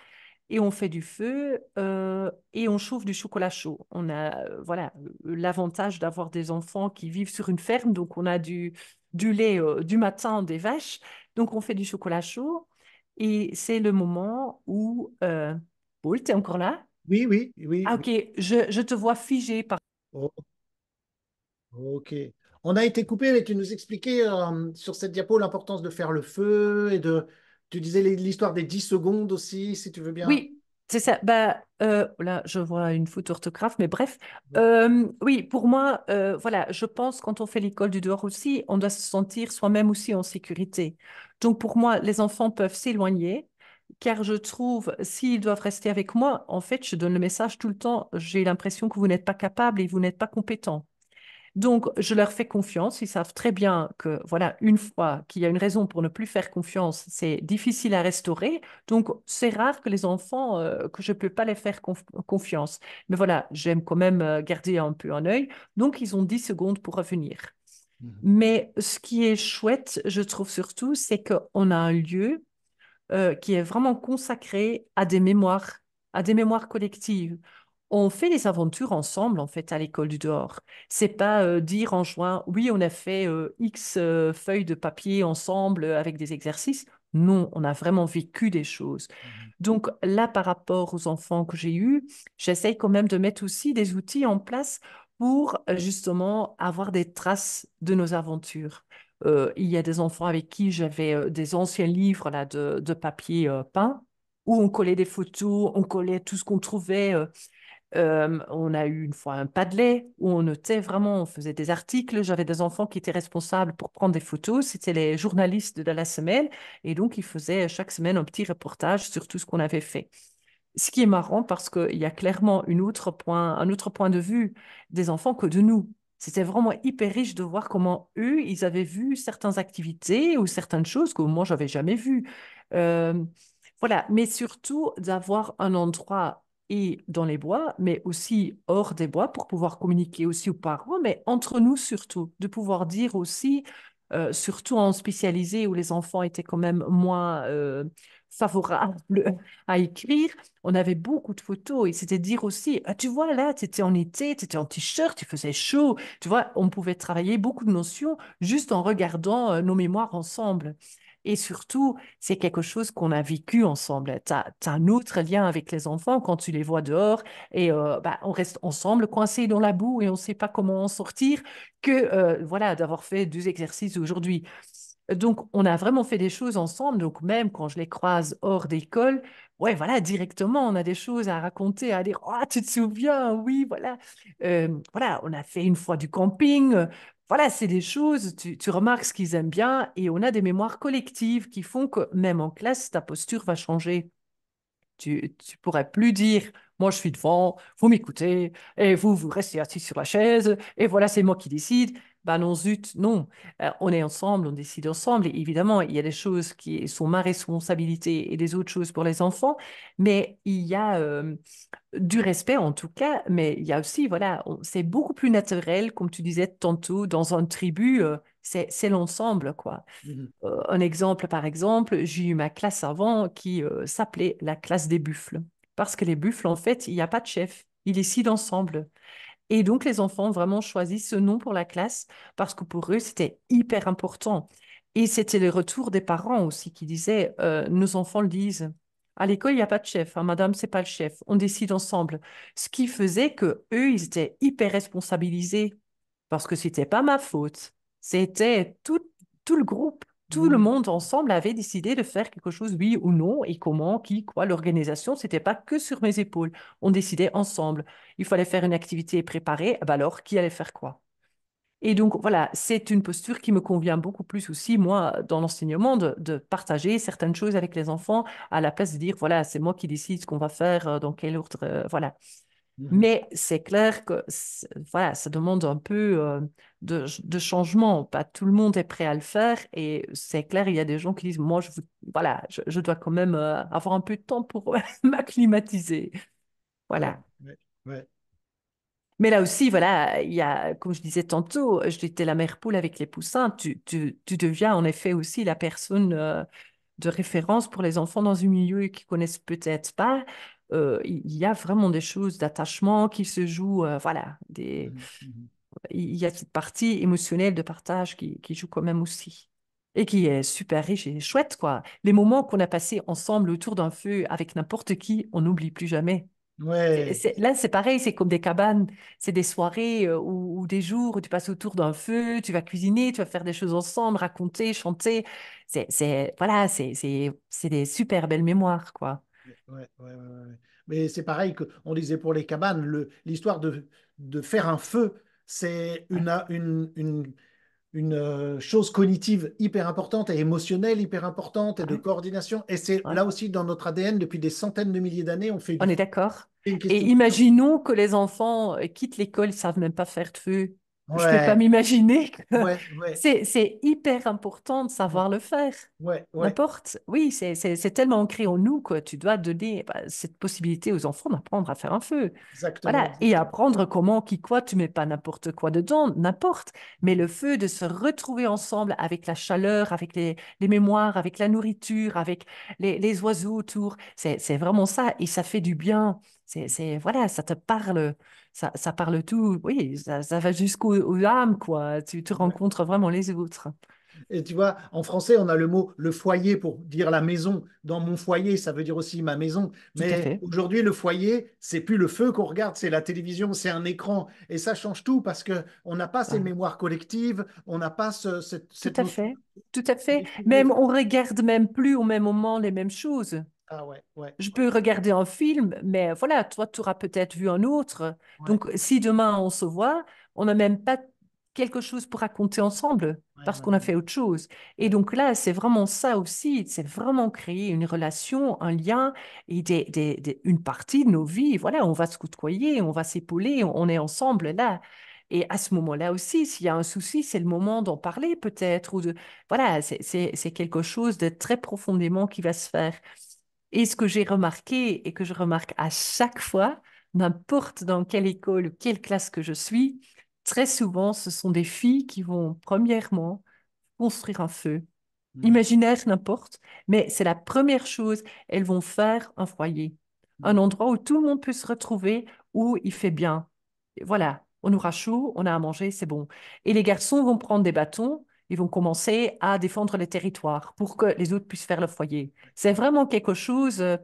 Et on fait du feu euh, et on chauffe du chocolat chaud. On a voilà l'avantage d'avoir des enfants qui vivent sur une ferme, donc on a du, lait du matin des vaches. Donc on fait du chocolat chaud et c'est le moment où... Euh... Paul, tu es encore là? Oui, oui, oui. Ah, ok, je, je te vois figé par... Oh. Ok. On a été coupé, mais tu nous expliquais euh, sur cette diapo l'importance de faire le feu et de... Tu disais l'histoire des 10 secondes aussi, si tu veux bien. Oui, c'est ça. Bah, euh, oh là, je vois une faute orthographe, mais bref. Euh, oui, pour moi, voilà, je pense quand on fait l'école du dehors aussi, on doit se sentir soi-même aussi en sécurité. Donc pour moi, les enfants peuvent s'éloigner, car je trouve, s'ils doivent rester avec moi, en fait, je donne le message tout le temps, j'ai l'impression que vous n'êtes pas capable et vous n'êtes pas compétent. Donc, je leur fais confiance. Ils savent très bien que, voilà, une fois qu'il y a une raison pour ne plus faire confiance, c'est difficile à restaurer. Donc, c'est rare que les enfants, euh, que je ne peux pas les faire confiance. Mais voilà, j'aime quand même euh, garder un peu un œil. Donc, ils ont 10 secondes pour revenir. Mhm. Mais ce qui est chouette, je trouve surtout, c'est qu'on a un lieu euh, qui est vraiment consacré à des mémoires, à des mémoires collectives. On fait des aventures ensemble, en fait, à l'école du dehors. C'est pas euh, dire en juin, oui, on a fait euh, X feuilles de papier ensemble avec des exercices. Non, on a vraiment vécu des choses. Mhm. Donc là, par rapport aux enfants que j'ai eus, j'essaye quand même de mettre aussi des outils en place pour euh, justement avoir des traces de nos aventures. Euh, il y a des enfants avec qui j'avais euh, des anciens livres là, de, papier peint où on collait des photos, on collait tout ce qu'on trouvait. on a eu une fois un padlet où on notait vraiment, on faisait des articles. J'avais des enfants qui étaient responsables pour prendre des photos. C'était les journalistes de la semaine. Et donc, ils faisaient chaque semaine un petit reportage sur tout ce qu'on avait fait ce qui est marrant parce qu'il y a clairement une autre point, un autre point de vue des enfants que de nous. C'était vraiment hyper riche de voir comment eux, ils avaient vu certaines activités ou certaines choses que moi, j'avais jamais vues. Euh, voilà, mais surtout d'avoir un endroit et dans les bois, mais aussi hors des bois pour pouvoir communiquer aussi aux parents, mais entre nous surtout, de pouvoir dire aussi, euh, surtout en spécialisé où les enfants étaient quand même moins... Euh, favorable à écrire. On avait beaucoup de photos et c'était dire aussi, ah, tu vois là, tu étais en été, tu étais en t-shirt, tu faisais chaud. Tu vois, on pouvait travailler beaucoup de notions juste en regardant euh, nos mémoires ensemble. Et surtout, c'est quelque chose qu'on a vécu ensemble. Tu as, un autre lien avec les enfants quand tu les vois dehors et euh, bah, on reste ensemble coincés dans la boue et on ne sait pas comment en sortir que euh, voilà d'avoir fait deux exercices aujourd'hui. Donc, on a vraiment fait des choses ensemble. Donc, même quand je les croise hors d'école, ouais, voilà, directement, on a des choses à raconter, à dire, oh, tu te souviens, oui, voilà. Euh, voilà, on a fait une fois du camping. Euh, voilà, c'est des choses, tu, tu remarques ce qu'ils aiment bien et on a des mémoires collectives qui font que même en classe, ta posture va changer. Tu, tu pourrais plus dire, moi je suis devant, vous m'écoutez, et vous, vous restez assis sur la chaise, et voilà, c'est moi qui décide. Ben non zut, non, euh, on est ensemble, on décide ensemble. Et évidemment, il y a des choses qui sont ma responsabilité et des autres choses pour les enfants, mais il y a euh, du respect en tout cas, mais il y a aussi, voilà, c'est beaucoup plus naturel, comme tu disais tantôt, dans une tribu. Euh, c'est l'ensemble, quoi. Mmh un exemple, par exemple, j'ai eu ma classe avant qui s'appelait la classe des buffles. Parce que les buffles, en fait, il n'y a pas de chef, Ils décident ensemble. Et donc, les enfants ont vraiment choisi ce nom pour la classe parce que pour eux, c'était hyper important. Et c'était le retour des parents aussi qui disaient, euh, nos enfants le disent. À l'école, il n'y a pas de chef. Hein, madame, c'est pas le chef. On décide ensemble. Ce qui faisait que eux, ils étaient hyper responsabilisés parce que c'était pas ma faute. C'était tout, tout le groupe tout le mmh. monde ensemble avait décidé de faire quelque chose, oui ou non, et comment, qui, quoi, l'organisation, c'était pas que sur mes épaules. On décidait ensemble. Il fallait faire une activité préparée, bah, alors qui allait faire quoi et donc voilà, c'est une posture qui me convient beaucoup plus aussi, moi, dans l'enseignement, de, partager certaines choses avec les enfants, à la place de dire, voilà, c'est moi qui décide ce qu'on va faire, euh, dans quel ordre, euh, voilà. Mmh Mais c'est clair que voilà, ça demande un peu euh, de, changement. Pas tout le monde est prêt à le faire et c'est clair, il y a des gens qui disent, moi, je, voilà, je, dois quand même euh, avoir un peu de temps pour m'acclimatiser. Voilà. Mais là aussi, voilà, il y a, comme je disais tantôt, j'étais la mère poule avec les poussins. Tu, deviens en effet aussi la personne euh, de référence pour les enfants dans un milieu qu'ils connaissent peut-être pas. Euh, il y a vraiment des choses d'attachement qui se jouent, voilà, des, mmh, mmh il y a cette partie émotionnelle de partage qui, qui, joue quand même aussi. Et qui est super riche et chouette, quoi. Les moments qu'on a passés ensemble autour d'un feu avec n'importe qui, on n'oublie plus jamais. Ouais. là, c'est pareil, c'est comme des cabanes, c'est des soirées euh, ou, des jours où tu passes autour d'un feu, tu vas cuisiner, tu vas faire des choses ensemble, raconter, chanter. C'est, voilà, c'est, des super belles mémoires, quoi. Mais c'est pareil qu'on disait pour les cabanes, l'histoire de, de faire un feu, c'est une, euh, chose cognitive hyper importante et émotionnelle hyper importante et de coordination. Et c'est là aussi dans notre ADN depuis des centaines de milliers d'années, on fait. On est d'accord. Et imaginons que les enfants euh, quittent l'école, ils savent même pas faire de feu. Je ne peux pas m'imaginer c'est hyper important de savoir le faire. N'importe. Oui, c'est tellement ancré en nous que tu dois donner bah, cette possibilité aux enfants d'apprendre à faire un feu. Exactement. Voilà. Et apprendre comment, qui, quoi, tu mets pas n'importe quoi dedans, n'importe. Mais le feu, de se retrouver ensemble avec la chaleur, avec les, mémoires, avec la nourriture, avec les, les oiseaux autour, c'est vraiment ça. Et ça fait du bien. C'est Voilà, ça te parle ça, parle tout, oui, ça, va jusqu'aux âmes, quoi. Tu, te rencontres vraiment les autres. Et tu vois, en français, on a le mot le foyer pour dire la maison. Dans mon foyer, ça veut dire aussi ma maison. Mais aujourd'hui, le foyer, c'est plus le feu qu'on regarde, c'est la télévision, c'est un écran. Et ça change tout parce que on n'a pas ces ah. mémoires collectives, on n'a pas ce, cette. Tout à fait, tout à fait. Même on regarde même plus au même moment les mêmes choses. Ah Je peux regarder un film, mais voilà, toi, tu auras peut-être vu un autre. Donc, si demain on se voit, on n'a même pas quelque chose pour raconter ensemble parce qu'on a fait autre chose. Et donc là, c'est vraiment ça aussi, c'est vraiment créer une relation, un lien et des, des, une partie de nos vies. Voilà, on va se côtoyer, on va s'épauler, on, est ensemble là. Et à ce moment-là aussi, s'il y a un souci, c'est le moment d'en parler peut-être. ou de Voilà, c'est quelque chose de très profondément qui va se faire. Et ce que j'ai remarqué et que je remarque à chaque fois, n'importe dans quelle école ou quelle classe que je suis, très souvent, ce sont des filles qui vont, premièrement, construire un feu. Mmh. Imaginaire, n'importe, mais c'est la première chose, elles vont faire un foyer, un mmh. endroit où tout le monde peut se retrouver, où il fait bien. voilà, on aura chaud, on a à manger, c'est bon. Et les garçons vont prendre des bâtons ils vont commencer à défendre les territoires pour que les autres puissent faire leur foyer. C'est vraiment quelque chose, euh,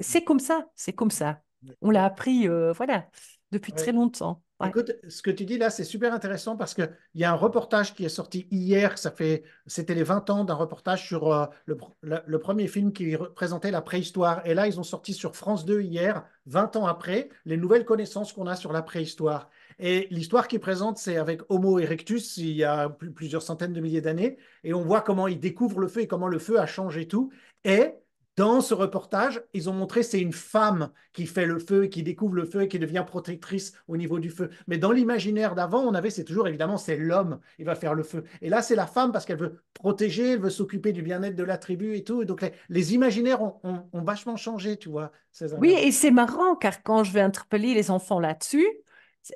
c'est comme ça, c'est comme ça on l'a appris, euh, voilà, depuis très longtemps. Écoute, ce que tu dis là, c'est super intéressant parce qu'il y a un reportage qui est sorti hier, ça fait, c'était les 20 ans d'un reportage sur euh, le, premier film qui représentait la préhistoire. Et là, ils ont sorti sur France 2 hier, 20 ans après, les nouvelles connaissances qu'on a sur la préhistoire. Et l'histoire qu'ils présente, c'est avec Homo erectus, il y a plusieurs centaines de milliers d'années, et on voit comment ils découvrent le feu et comment le feu a changé tout. Et dans ce reportage, ils ont montré c'est une femme qui fait le feu et qui découvre le feu et qui devient protectrice au niveau du feu. Mais dans l'imaginaire d'avant, on avait c'est toujours évidemment c'est l'homme qui va faire le feu. Et là, c'est la femme parce qu'elle veut protéger, elle veut s'occuper du bien-être de la tribu et tout. Et donc les, imaginaires ont, vachement changé, tu vois. oui, et c'est marrant car quand je vais interpeller les enfants là-dessus,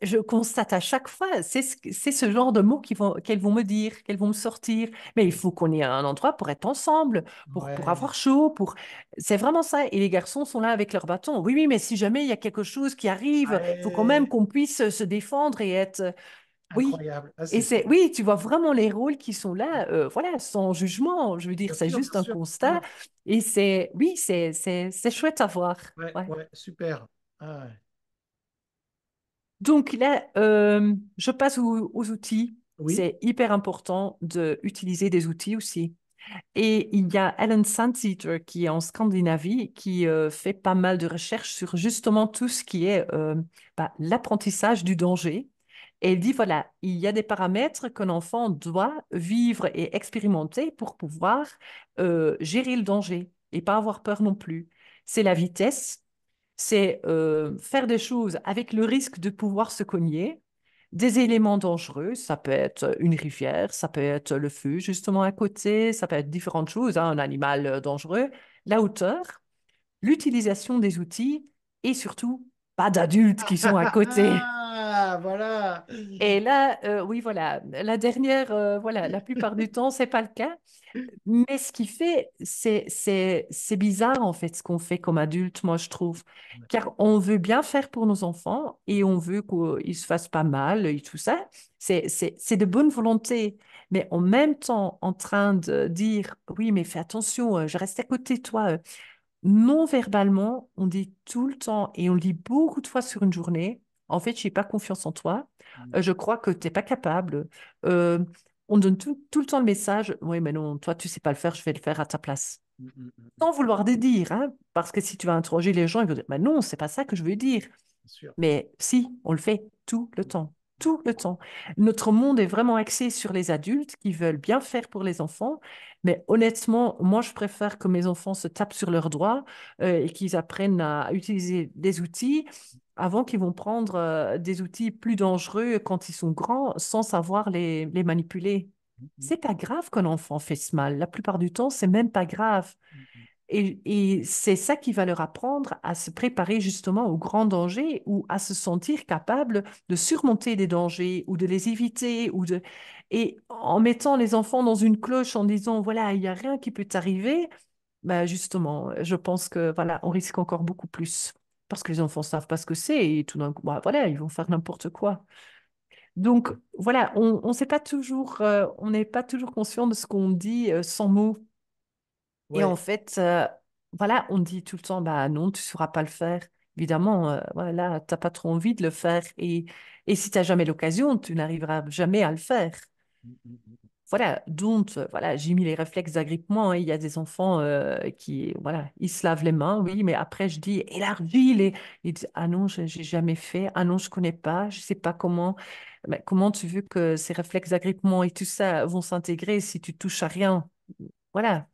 je constate à chaque fois, c'est ce, ce genre de mots qu'elles vont, qu'elles vont me dire, qu'elles vont me sortir. Mais il faut qu'on ait un endroit pour être ensemble, pour, pour avoir chaud. pour C'est vraiment ça. Et les garçons sont là avec leur bâton. Oui, oui, mais si jamais il y a quelque chose qui arrive, il faut quand même qu'on puisse euh, se défendre et être... Euh, oui. Ah, et c'est oui, tu vois vraiment les rôles qui sont là, euh, voilà, sans jugement. Je veux dire, c'est juste un constat. Et c'est oui, c'est chouette à voir. Ouais, ouais. super. Ah donc là, euh, je passe aux, outils. C'est hyper important d'utiliser utiliser des outils aussi. Et il y a Alan Sandseater qui est en Scandinavie, qui euh, fait pas mal de recherches sur justement tout ce qui est euh, bah, l'apprentissage du danger. Elle dit, voilà, il y a des paramètres qu'un enfant doit vivre et expérimenter pour pouvoir gérer le danger et pas avoir peur non plus. C'est la vitesse, c'est euh, faire des choses avec le risque de pouvoir se cogner, des éléments dangereux, ça peut être une rivière, ça peut être le feu justement à côté, ça peut être différentes choses, hein, un animal euh, dangereux, la hauteur, l'utilisation des outils et surtout pas d'adultes qui sont à côté. voilà, Et là, euh, oui, voilà, la dernière, euh, voilà, la plupart du temps, c'est pas le cas. Mais ce qui fait, c'est bizarre en fait ce qu'on fait comme adulte, moi je trouve. Car on veut bien faire pour nos enfants et on veut qu'ils se fassent pas mal et tout ça. C'est de bonne volonté. Mais en même temps, en train de dire, oui, mais fais attention, euh, je reste à côté de toi non verbalement, on dit tout le temps et on le dit beaucoup de fois sur une journée, en fait, je n'ai pas confiance en toi. Mmh. Euh, je crois que tu n'es pas capable. Euh, on donne tout, le temps le message Oui, mais non, toi, tu sais pas le faire, je vais le faire à ta place. Mmh, mmh, Sans vouloir dédire, hein, parce que si tu vas interroger les gens, ils vont dire mais Non, c'est pas ça que je veux dire. Mais si, on le fait tout le temps tout le temps. Notre monde est vraiment axé sur les adultes qui veulent bien faire pour les enfants, mais honnêtement, moi, je préfère que mes enfants se tapent sur leurs droits euh, et qu'ils apprennent à utiliser des outils avant qu'ils vont prendre euh, des outils plus dangereux quand ils sont grands sans savoir les, manipuler. Mmh c'est pas grave qu'un enfant fasse mal. La plupart du temps, c'est même pas grave. Mmh et, c'est ça qui va leur apprendre à se préparer justement aux grands dangers ou à se sentir capable de surmonter des dangers ou de les éviter ou de et en mettant les enfants dans une cloche en disant voilà il y a rien qui peut arriver bah, », ben justement je pense que voilà on risque encore beaucoup plus parce que les enfants savent pas ce que c'est et tout d'un coup, bah, voilà, ils vont faire n'importe quoi. Donc voilà, on n'est pas toujours, euh, on n'est pas toujours conscient de ce qu'on dit euh, sans mots. Et en fait, euh, voilà, on dit tout le temps, bah non, tu ne sauras pas le faire. Évidemment, voilà, n'as pas trop envie de le faire et, et si n'as jamais l'occasion, tu n'arriveras jamais à le faire. Mmh, mmh, mmh voilà, donc, voilà, j'ai mis les réflexes d'agrippement. Hein, il y a des enfants euh, qui, voilà, ils se lavent les mains, oui, mais après je dis élargis les. Ils disent ah non, j'ai jamais fait. Ah non, je connais pas. Je sais pas comment. Mais comment tu veux que ces réflexes d'agrippement et tout ça vont s'intégrer si tu touches à rien Voilà.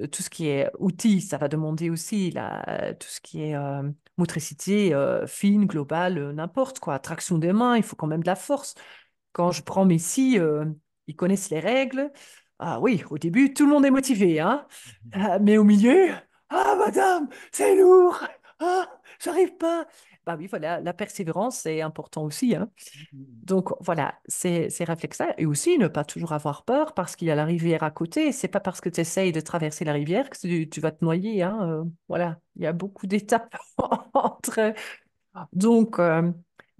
Euh, tout ce qui est outils, ça va demander aussi euh, tout ce qui est motricité fine, globale, n'importe quoi. Traction des mains, il faut quand même de la force. Quand je prends mes scies, ils connaissent les règles. Ah oui, au début, tout le monde est motivé, hein mhm. ah, mais au milieu, ah madame, c'est lourd, ah, j'arrive pas. Bah oui, voilà, la persévérance, c'est important aussi. Hein mhm. Donc voilà, c'est c'est et aussi ne pas toujours avoir peur parce qu'il y a la rivière à côté. C'est pas parce que tu essayes de traverser la rivière que tu, vas te noyer. Hein euh, voilà, il y a beaucoup d'étapes entre. Donc, euh,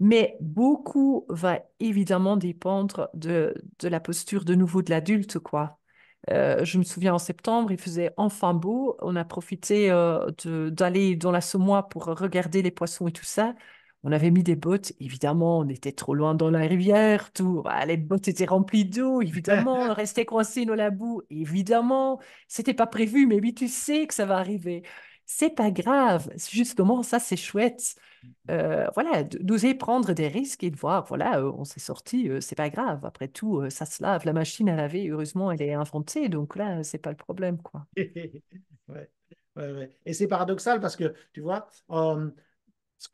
mais beaucoup va évidemment dépendre de, la posture de nouveau de l'adulte, quoi. Euh, je me souviens en septembre, il faisait enfin beau. On a profité euh, d'aller dans la Somois pour regarder les poissons et tout ça. On avait mis des bottes. Évidemment, on était trop loin dans la rivière. Tout, bah, les bottes étaient remplies d'eau. Évidemment, on restait coincés dans la boue. Évidemment, c'était pas prévu, mais oui, tu sais que ça va arriver c'est pas grave. Justement, ça, c'est chouette. Mmh. Euh, voilà, d'oser prendre des risques et de voir, voilà, euh, on s'est sorti, euh, c'est pas grave. Après tout, ça se lave. La machine à laver, heureusement, elle est inventée. Donc là, c'est pas le problème, quoi. Et c'est paradoxal parce que, tu vois, quand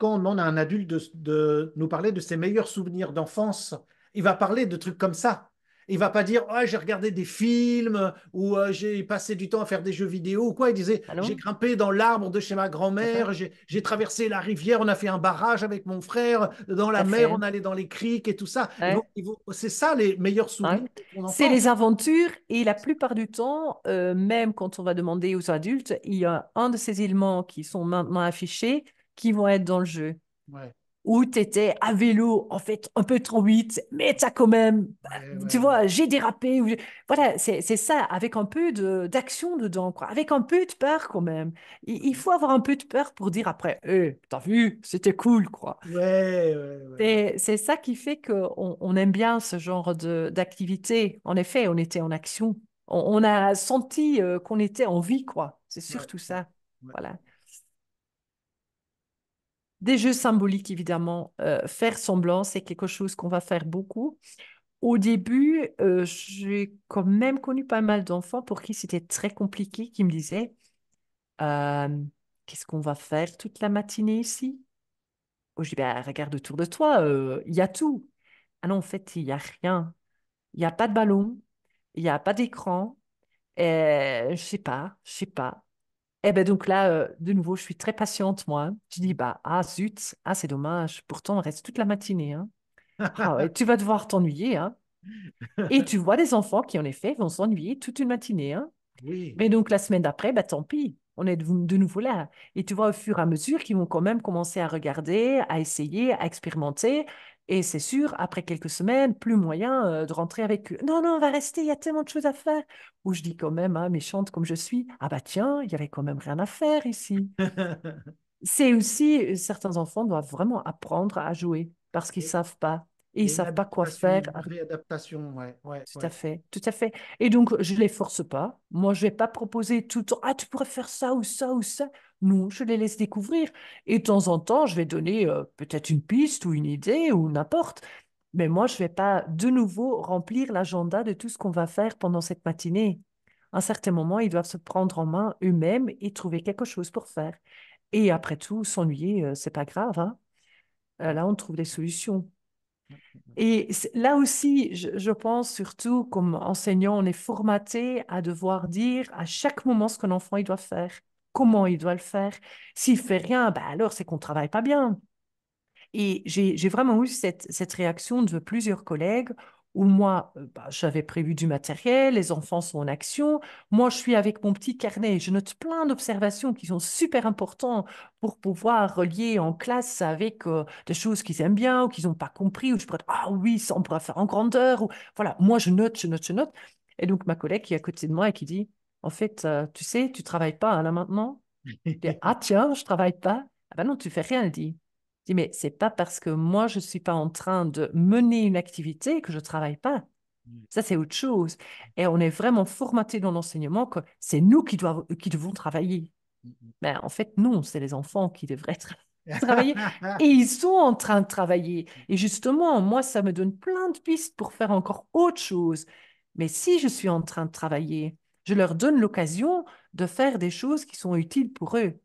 on demande à un adulte de nous parler de ses meilleurs souvenirs d'enfance, il va parler de trucs comme ça. Il va pas dire oh, j'ai regardé des films ou euh, j'ai passé du temps à faire des jeux vidéo ou quoi. Il disait j'ai grimpé dans l'arbre de chez ma grand-mère, j'ai traversé la rivière, on a fait un barrage avec mon frère, dans la mer, on allait dans les criques et tout ça. C'est ça les meilleurs souvenirs. C'est les aventures et la plupart du temps, euh, même quand on va demander aux adultes, il y a un de ces éléments qui sont maintenant affichés qui vont être dans le jeu. Ouais où tu étais à vélo, en fait, un peu trop vite, mais tu as quand même, bah, tu vois, j'ai dérapé. Ou voilà, c'est ça, avec un peu d'action dedans, quoi. avec un peu de peur quand même. Il, faut avoir un peu de peur pour dire après, tu eh, t'as vu, c'était cool, quoi. Ouais, Et c'est ça qui fait qu'on on aime bien ce genre d'activité. En effet, on était en action. On, a senti euh, qu'on était en vie, quoi. C'est surtout ça. Voilà. Des jeux symboliques, évidemment. Euh, faire semblant, c'est quelque chose qu'on va faire beaucoup. Au début, euh, j'ai quand même connu pas mal d'enfants pour qui c'était très compliqué, qui me disaient euh, Qu'est-ce qu'on va faire toute la matinée ici oh, Je dis bah, Regarde autour de toi, il y a tout. Ah non, en fait, il n'y a rien. Il n'y a pas de ballon, il n'y a pas d'écran. Je sais pas, je sais pas. Et eh bien, donc là, euh, de nouveau, je suis très patiente, moi. Hein. Je dis, bah, ah zut, ah c'est dommage, pourtant on reste toute la matinée. hein. Ah tu vas devoir t'ennuyer. hein. Et tu vois des enfants qui, en effet, vont s'ennuyer toute une matinée. hein. Mais donc la semaine d'après, bah, tant pis, on est de nouveau là. Et tu vois, au fur et à mesure qu'ils vont quand même commencer à regarder, à essayer, à expérimenter. Et c'est sûr, après quelques semaines, plus moyen euh, de rentrer avec eux. Non, non, on va rester, il y a tellement de choses à faire. Ou je dis quand même, hein, méchante comme je suis, ah bah tiens, il y avait quand même rien à faire ici. c'est aussi, euh, certains enfants doivent vraiment apprendre à jouer parce qu'ils ne savent pas. Et ils ne savent pas quoi faire. Réadaptation, ouais, ouais, Tout à fait, tout à fait. Et donc, je ne les force pas. Moi, je ne vais pas proposer tout le temps, ah, tu pourrais faire ça ou ça ou ça. Non, je les laisse découvrir. Et de temps en temps, je vais donner euh, peut-être une piste ou une idée ou n'importe. Mais moi, je ne vais pas de nouveau remplir l'agenda de tout ce qu'on va faire pendant cette matinée. À un certain moment, ils doivent se prendre en main eux-mêmes et trouver quelque chose pour faire. Et après tout, s'ennuyer, ce euh, c'est pas grave. Hein. Euh, là, on trouve des solutions. Et là aussi, je, pense surtout, comme enseignant, on est formaté à devoir dire à chaque moment ce que l'enfant doit faire comment il doit le faire. S'il fait rien, bah alors c'est qu'on ne travaille pas bien. Et j'ai vraiment eu cette, réaction de plusieurs collègues où moi, euh, bah, j'avais prévu du matériel, les enfants sont en action, moi je suis avec mon petit carnet, je note plein d'observations qui sont super importantes pour pouvoir relier en classe avec euh, des choses qu'ils aiment bien ou qu'ils n'ont pas compris, ou je pourrais dire, ah oui, ça on pourra faire en grandeur, ou voilà, moi je note, je note, je note. Et donc ma collègue qui est à côté de moi et qui dit, en fait, euh, tu sais, tu travailles pas hein, là maintenant. Dis, ah tiens, je travaille pas. Ah ben non, tu fais rien, elle dit. dis, mais c'est pas parce que moi, je suis pas en train de mener une activité que je travaille pas. Mmh. Ça, c'est autre chose. Et on est vraiment formaté dans l'enseignement que c'est nous qui, doivent, qui devons travailler. Mais mmh, mmh. ben, en fait, non, c'est les enfants qui devraient travailler. Et ils sont en train de travailler. Et justement, moi, ça me donne plein de pistes pour faire encore autre chose. Mais si je suis en train de travailler, je leur donne l'occasion de faire des choses qui sont utiles pour eux.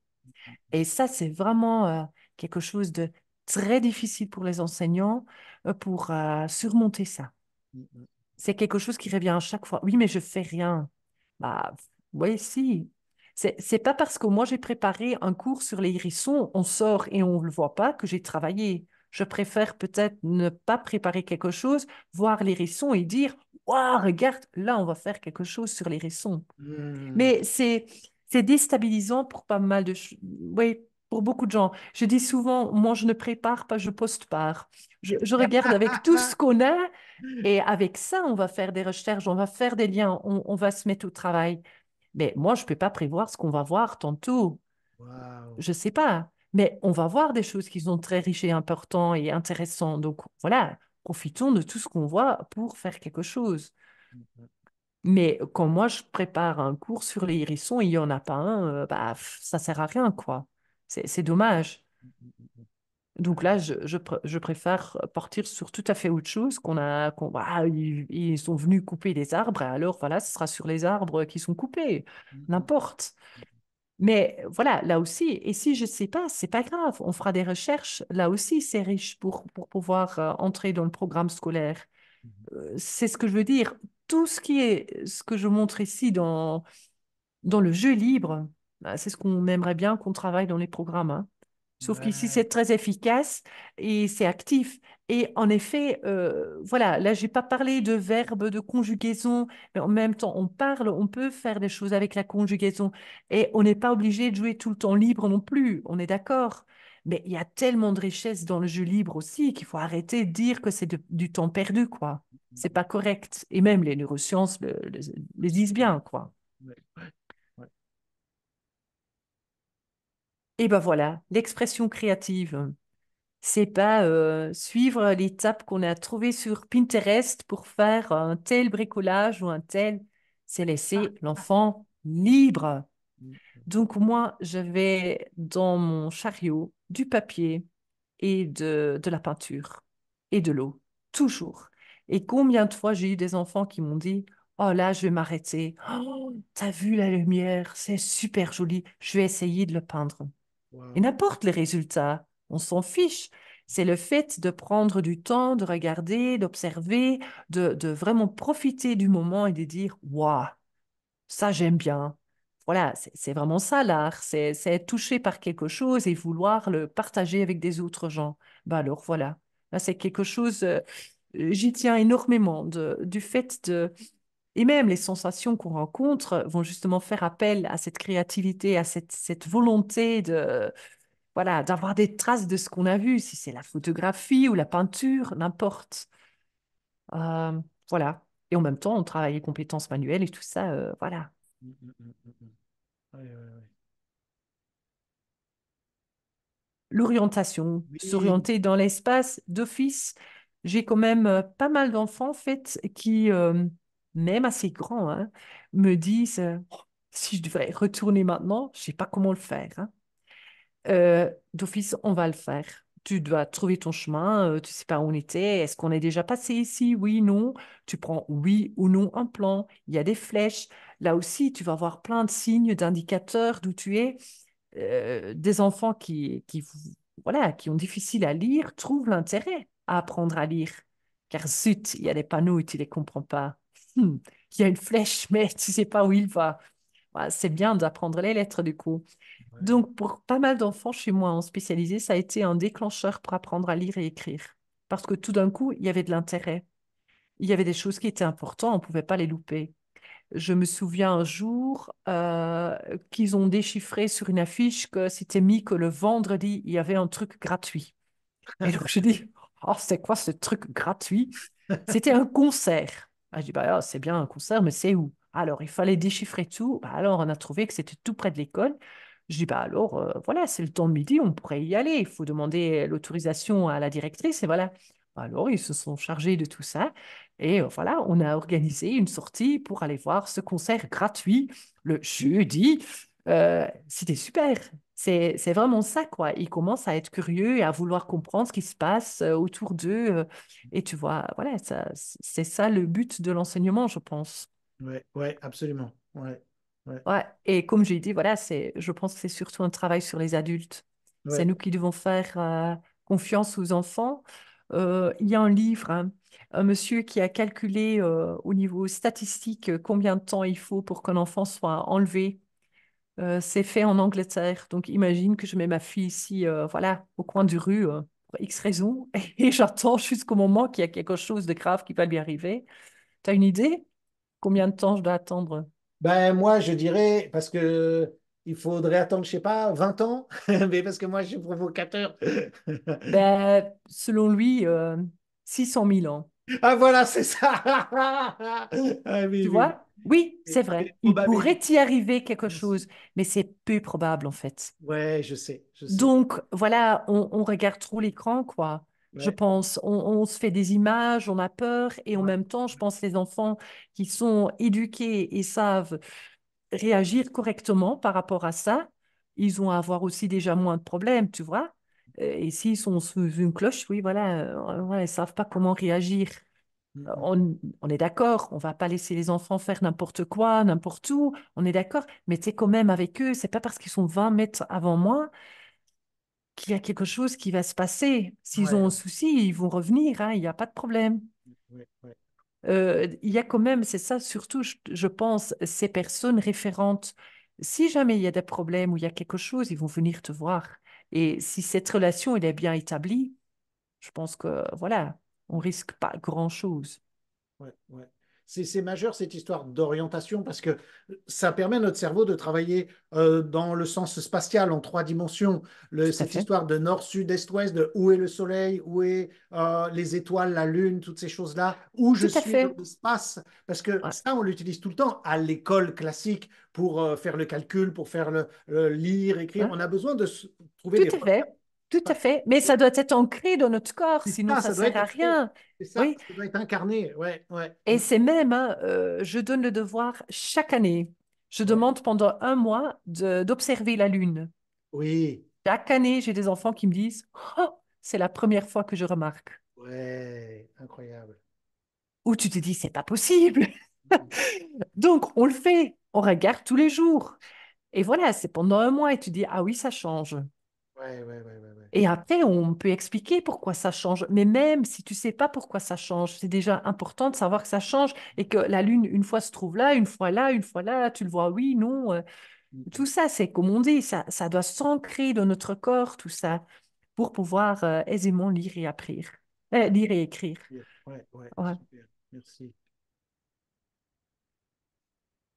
Et ça, c'est vraiment euh, quelque chose de très difficile pour les enseignants euh, pour euh, surmonter ça. C'est quelque chose qui revient à chaque fois. Oui, mais je fais rien. Bah, oui, si. C'est pas parce que moi j'ai préparé un cours sur les hérissons, on sort et on ne le voit pas que j'ai travaillé. Je préfère peut-être ne pas préparer quelque chose, voir l'hérisson et dire Waouh, regarde, là, on va faire quelque chose sur les raisons. Hmm. Mais c'est déstabilisant pour pas mal de. Oui, pour beaucoup de gens. Je dis souvent, moi, je ne prépare pas, je poste pas. Je, regarde avec tout ce qu'on a et avec ça, on va faire des recherches, on va faire des liens, on, va se mettre au travail. Mais moi, je ne peux pas prévoir ce qu'on va voir tantôt. Je ne sais pas. Mais on va voir des choses qui sont très riches et importantes et intéressantes. Donc voilà, profitons de tout ce qu'on voit pour faire quelque chose. Mmh Mais quand moi je prépare un cours sur les hérissons, il n'y en a pas un, euh, bah, ça sert à rien, quoi. C'est dommage. Mmh mmh Donc là, je, préfère partir sur tout à fait autre chose qu'on a. Bah, ils, sont venus couper des arbres, alors voilà, ce sera sur les arbres qui sont coupés, n'importe. Mais voilà, là aussi, et si je ne sais pas, c'est pas grave, on fera des recherches. Là aussi, c'est riche pour, pouvoir euh, entrer dans le programme scolaire. Mmh. Euh, c'est ce que je veux dire. Tout ce qui est ce que je montre ici dans, dans le jeu libre, bah, c'est ce qu'on aimerait bien qu'on travaille dans les programmes. Hein. Sauf qu'ici, c'est très efficace et c'est actif. Et en effet, euh, voilà, là, j'ai pas parlé de verbes, de conjugaison, mais en même temps, on parle, on peut faire des choses avec la conjugaison. Et on n'est pas obligé de jouer tout le temps libre non plus, on est d'accord. Mais il y a tellement de richesses dans le jeu libre aussi qu'il faut arrêter de dire que c'est du temps perdu, quoi. C'est pas correct. Et même les neurosciences le, disent bien, quoi. Et ben voilà, l'expression créative c'est pas euh, suivre l'étape qu'on a trouvée sur Pinterest pour faire un tel bricolage ou un tel. C'est laisser ah. l'enfant libre. Mmh. Donc moi, j'avais dans mon chariot du papier et de, la peinture et de l'eau, toujours. Et combien de fois j'ai eu des enfants qui m'ont dit, oh là, je vais m'arrêter. Oh, t'as vu la lumière, c'est super joli. Je vais essayer de le peindre. Et n'importe les résultats, on s'en fiche. C'est le fait de prendre du temps, de regarder, d'observer, de, vraiment profiter du moment et de dire Waouh, ça j'aime bien. Voilà, c'est vraiment ça l'art, c'est être touché par quelque chose et vouloir le partager avec des autres gens. Bah alors voilà, c'est quelque chose, euh, j'y tiens énormément du fait de, et même les sensations qu'on rencontre vont justement faire appel à cette créativité, à cette volonté de, voilà, d'avoir des traces de ce qu'on a vu, si c'est la photographie ou la peinture, n'importe. Euh, voilà. Et en même temps, on travaille les compétences manuelles et tout ça, voilà. L'orientation, s'orienter dans l'espace d'office. J'ai quand même euh, pas mal d'enfants, en fait, qui, euh, même assez grands, hein, me disent oh, si je devrais retourner maintenant, je ne sais pas comment le faire. Hein. Euh, d'office, on va le faire. Tu dois trouver ton chemin, euh, tu sais pas où on était, est-ce qu'on est déjà passé ici, oui, non. Tu prends oui ou non un plan, il y a des flèches. Là aussi, tu vas avoir plein de signes, d'indicateurs d'où tu es. Euh, des enfants qui, qui, voilà, qui ont difficile à lire trouvent l'intérêt à apprendre à lire. Car zut, il y a des panneaux et tu ne les comprends pas. Hmm, il y a une flèche, mais tu ne sais pas où il va. c'est bien d'apprendre les lettres du coup. Donc, pour pas mal d'enfants chez moi en spécialisé, ça a été un déclencheur pour apprendre à lire et écrire. Parce que tout d'un coup, il y avait de l'intérêt. Il y avait des choses qui étaient importantes, on ne pouvait pas les louper. Je me souviens un jour euh, qu'ils ont déchiffré sur une affiche que c'était mis que le vendredi, il y avait un truc gratuit. Et donc, je dis, oh, c'est quoi ce truc gratuit C'était un concert. Ah, je dis, bah, c'est bien un concert, mais c'est où Alors, il fallait déchiffrer tout. Bah, alors, on a trouvé que c'était tout près de l'école. Je dis, bah alors, euh, voilà, c'est le temps de midi, on pourrait y aller. Il faut demander l'autorisation à la directrice. Et voilà. Bah, alors, ils se sont chargés de tout ça. Et euh, voilà, on a organisé une sortie pour aller voir ce concert gratuit le jeudi. Euh, c'était super. C'est vraiment ça, quoi. Ils commencent à être curieux et à vouloir comprendre ce qui se passe autour d'eux. Et tu vois, voilà, c'est ça le but de l'enseignement, je pense. Oui, ouais, absolument. Ouais. Ouais. Et comme j'ai dit, voilà, c'est, je pense que c'est surtout un travail sur les adultes. C'est nous qui devons faire euh, confiance aux enfants. Euh, il y a un livre, hein, un monsieur qui a calculé euh, au niveau statistique combien de temps il faut pour qu'un enfant soit enlevé. c'est fait en Angleterre. Donc imagine que je mets ma fille ici, voilà, au coin du rue, pour X raison, et j'attends jusqu'au moment qu'il y a quelque chose de grave qui va lui arriver. Tu as une idée Combien de temps je dois attendre ben, moi, je dirais, parce que il faudrait attendre, je sais pas, 20 ans, mais parce que moi, je suis provocateur. ben, selon lui, 600 euh, 000 ans. Ah, voilà, c'est ça. Ah, tu vois Oui, c'est vrai. Il oh, bah, pourrait y arriver quelque chose, mais c'est peu probable, en fait. Ouais, je sais. Donc, voilà, on regarde trop l'écran, quoi. Je pense, on, se fait des images, on a peur, et en même temps, je pense les enfants qui sont éduqués et savent réagir correctement par rapport à ça, ils vont avoir aussi déjà moins de problèmes, tu vois. Euh, et s'ils sont sous une cloche, oui, voilà, euh, ils ne savent pas comment réagir. Mmh, mmh. On, est d'accord, on va pas laisser les enfants faire n'importe quoi, n'importe où, on est d'accord, mais tu es quand même avec eux, c'est pas parce qu'ils sont 20 mètres avant moi qu'il y a quelque chose qui va se passer. S'ils ont un souci, ils vont revenir, hein, il n'y a pas de problème. Euh, il y a quand même, c'est ça surtout, je, pense, ces personnes référentes. Si jamais il y a des problèmes ou il y a quelque chose, ils vont venir te voir. Et si cette relation elle est bien établie, je pense que voilà, on risque pas grand chose. Ouais, c'est majeur cette histoire d'orientation parce que ça permet à notre cerveau de travailler euh, dans le sens spatial en trois dimensions. cette histoire de nord, sud, est, ouest, de où est le soleil, où est euh, les étoiles, la lune, toutes ces choses-là, où je suis dans l'espace. Parce que ça, on l'utilise tout le temps à l'école classique pour euh, faire le calcul, pour faire le, lire, écrire. On a besoin de trouver tout des tout à fait. Mais ça doit être ancré dans notre corps, sinon ça ne sert à rien. Ça, ça doit être incarné. Ouais, ouais. Et c'est même, hein, euh, je donne le devoir chaque année. Je demande pendant un mois d'observer la Lune. Oui. Chaque année, j'ai des enfants qui me disent oh, c'est la première fois que je remarque. Ouais, incroyable. Ou tu te dis c'est pas possible. Donc, on le fait. On regarde tous les jours. Et voilà, c'est pendant un mois et tu dis ah oui, ça change. Ouais, ouais, ouais, Et après, on peut expliquer pourquoi ça change. Mais même si tu sais pas pourquoi ça change, c'est déjà important de savoir que ça change et que la Lune, une fois, se trouve là, une fois là, une fois là, tu le vois, oui, non. Euh, tout ça, c'est comme on dit, ça, ça doit s'ancrer dans notre corps, tout ça, pour pouvoir euh, aisément lire et apprendre, euh, lire et écrire. Ouais, ouais, super. Merci.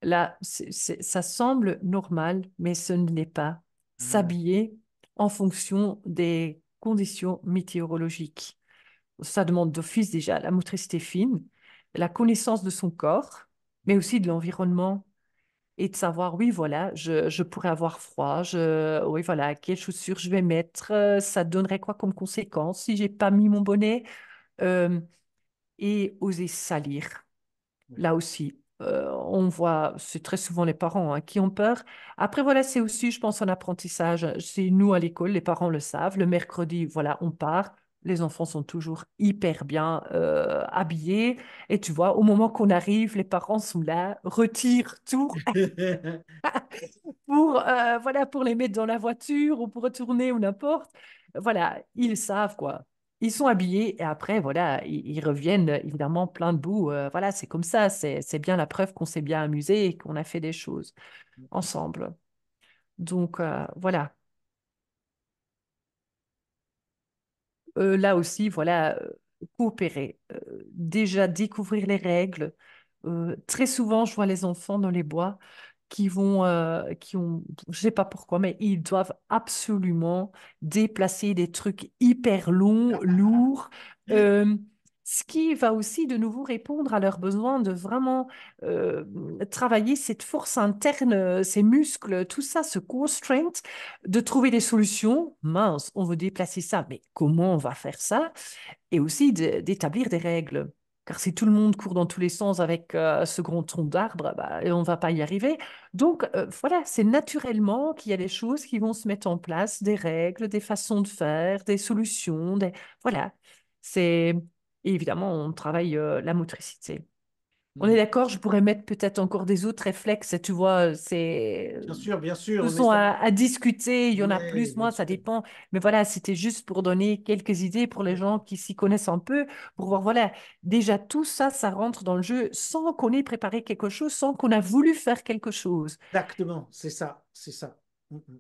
Là, ça semble normal, mais ce n'est pas. S'habiller, en fonction des conditions météorologiques. Ça demande d'office déjà la motricité fine, la connaissance de son corps, mais aussi de l'environnement et de savoir, oui, voilà, je, je, pourrais avoir froid, je, oui, voilà, quelles chaussures je vais mettre, euh, ça donnerait quoi comme conséquence si j'ai pas mis mon bonnet, euh, et oser salir, là aussi, euh, on voit, c'est très souvent les parents hein, qui ont peur. Après, voilà, c'est aussi, je pense, un apprentissage. Hein, c'est nous à l'école, les parents le savent. Le mercredi, voilà, on part. Les enfants sont toujours hyper bien euh, habillés. Et tu vois, au moment qu'on arrive, les parents sont là, retirent tout pour, euh, voilà, pour les mettre dans la voiture ou pour retourner ou n'importe. Voilà, ils savent quoi ils sont habillés et après, voilà, ils, reviennent euh, évidemment plein de boue. Euh, voilà, c'est comme ça, c'est bien la preuve qu'on s'est bien amusé et qu'on a fait des choses mmh. ensemble. Donc, euh, voilà. là aussi, voilà, coopérer. déjà, découvrir les règles. très souvent, je vois les enfants dans les bois qui vont, je euh, qui ont, je sais pas pourquoi, mais ils doivent absolument déplacer des trucs hyper longs, lourds. Euh, ce qui va aussi de nouveau répondre à leurs besoins de vraiment euh, travailler cette force interne, ces muscles, tout ça, ce constraint, de trouver des solutions. Mince, on veut déplacer ça, mais comment on va faire ça Et aussi d'établir des règles. Car si tout le monde court dans tous les sens avec euh, ce grand tronc d'arbre, bah, on ne va pas y arriver. Donc euh, voilà, c'est naturellement qu'il y a des choses qui vont se mettre en place, des règles, des façons de faire, des solutions, Voilà, c'est... évidemment, on travaille euh, la motricité. On est mm. d'accord, je pourrais mettre peut-être encore des autres réflexes, tu vois, euh, c'est... Bien sûr, bien sûr. Nous sont à, discuter, il y en a plus, moins, ça dépend. Mais voilà, c'était juste pour donner quelques idées pour les gens qui s'y connaissent un peu, pour voir, voilà, déjà tout ça, ça rentre dans le jeu sans qu'on ait préparé quelque chose, sans qu'on a voulu faire quelque chose. Exactement, c'est ça, c'est ça. Mm, mm.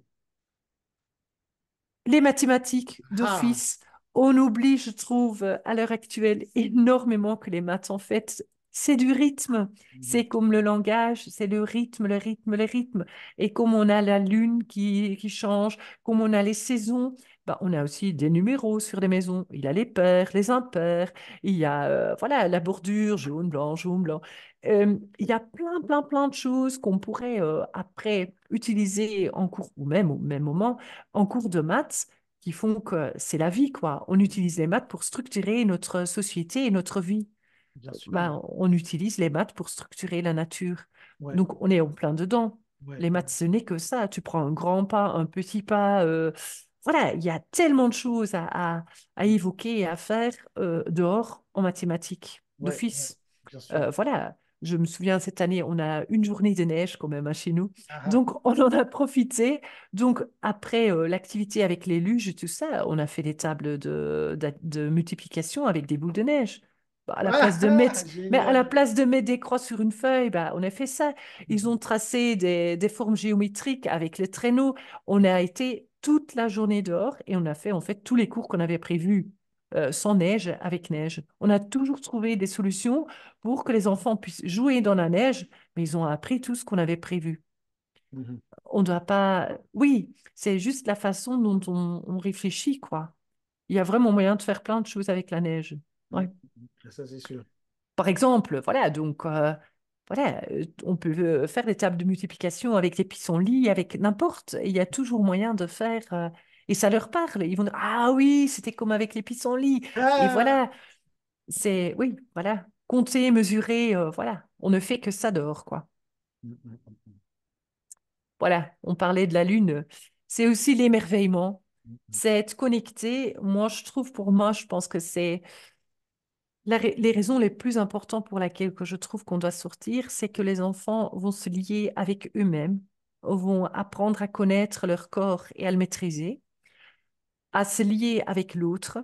Les mathématiques ah. d'office. On oublie, je trouve, à l'heure actuelle, énormément que les maths, en fait, c'est du rythme. Mmh. C'est comme le langage, c'est le rythme, le rythme, le rythme. Et comme on a la lune qui, qui change, comme on a les saisons, bah, on a aussi des numéros sur les maisons. Il y a les pairs, les impairs, il y a euh, voilà la bordure, jaune, blanc, jaune, blanc. il y a plein, plein, plein de choses qu'on pourrait euh, après utiliser en cours, ou même au même moment, en cours de maths, qui font que c'est la vie, quoi. On utilise les maths pour structurer notre société et notre vie. Euh, bah, on utilise les maths pour structurer la nature. Donc, on est en plein dedans. Les maths, ce n'est que ça. Tu prends un grand pas, un petit pas. Euh, voilà, il y a tellement de choses à, évoquer et à faire euh, dehors en mathématiques d'office. voilà, je me souviens cette année, on a une journée de neige quand même à hein, chez nous. Ah ah. Donc, on en a profité. Donc, après l'activité avec les luges et tout ça, on a fait des tables de, multiplication avec des boules de neige. Bah, à la ah, place de mettre, mais à la place de mettre des croix sur une feuille, bah, on a fait ça. Ils mmh. ont tracé des, formes géométriques avec les traîneaux. On a été toute la journée dehors et on a fait en fait tous les cours qu'on avait prévus euh, sans neige, avec neige. On a toujours trouvé des solutions pour que les enfants puissent jouer dans la neige, mais ils ont appris tout ce qu'on avait prévu. Mmh on ne doit pas. Oui, c'est juste la façon dont on, on réfléchit, quoi. Il y a vraiment moyen de faire plein de choses avec la neige. Ah, ça, c'est sûr. Par exemple, voilà, donc, euh, voilà, euh, on peut euh, faire des tables de multiplication avec les pissenlits, avec n'importe. Il y a toujours moyen de faire. et ça leur parle. Ils vont Ah oui, c'était comme avec les pissenlits. et ah voilà. C'est, oui, voilà. Compter, mesurer, voilà. On ne fait que ça dehors, quoi. Mmh, mmh, mmh, voilà, on parlait de la Lune. C'est aussi l'émerveillement. C'est être connecté. Moi, je trouve, pour moi, je pense que c'est les raisons les plus importantes pour lesquelles je trouve qu'on doit sortir, c'est que les enfants vont se lier avec eux-mêmes, vont apprendre à connaître leur corps et à le maîtriser, à se lier avec l'autre.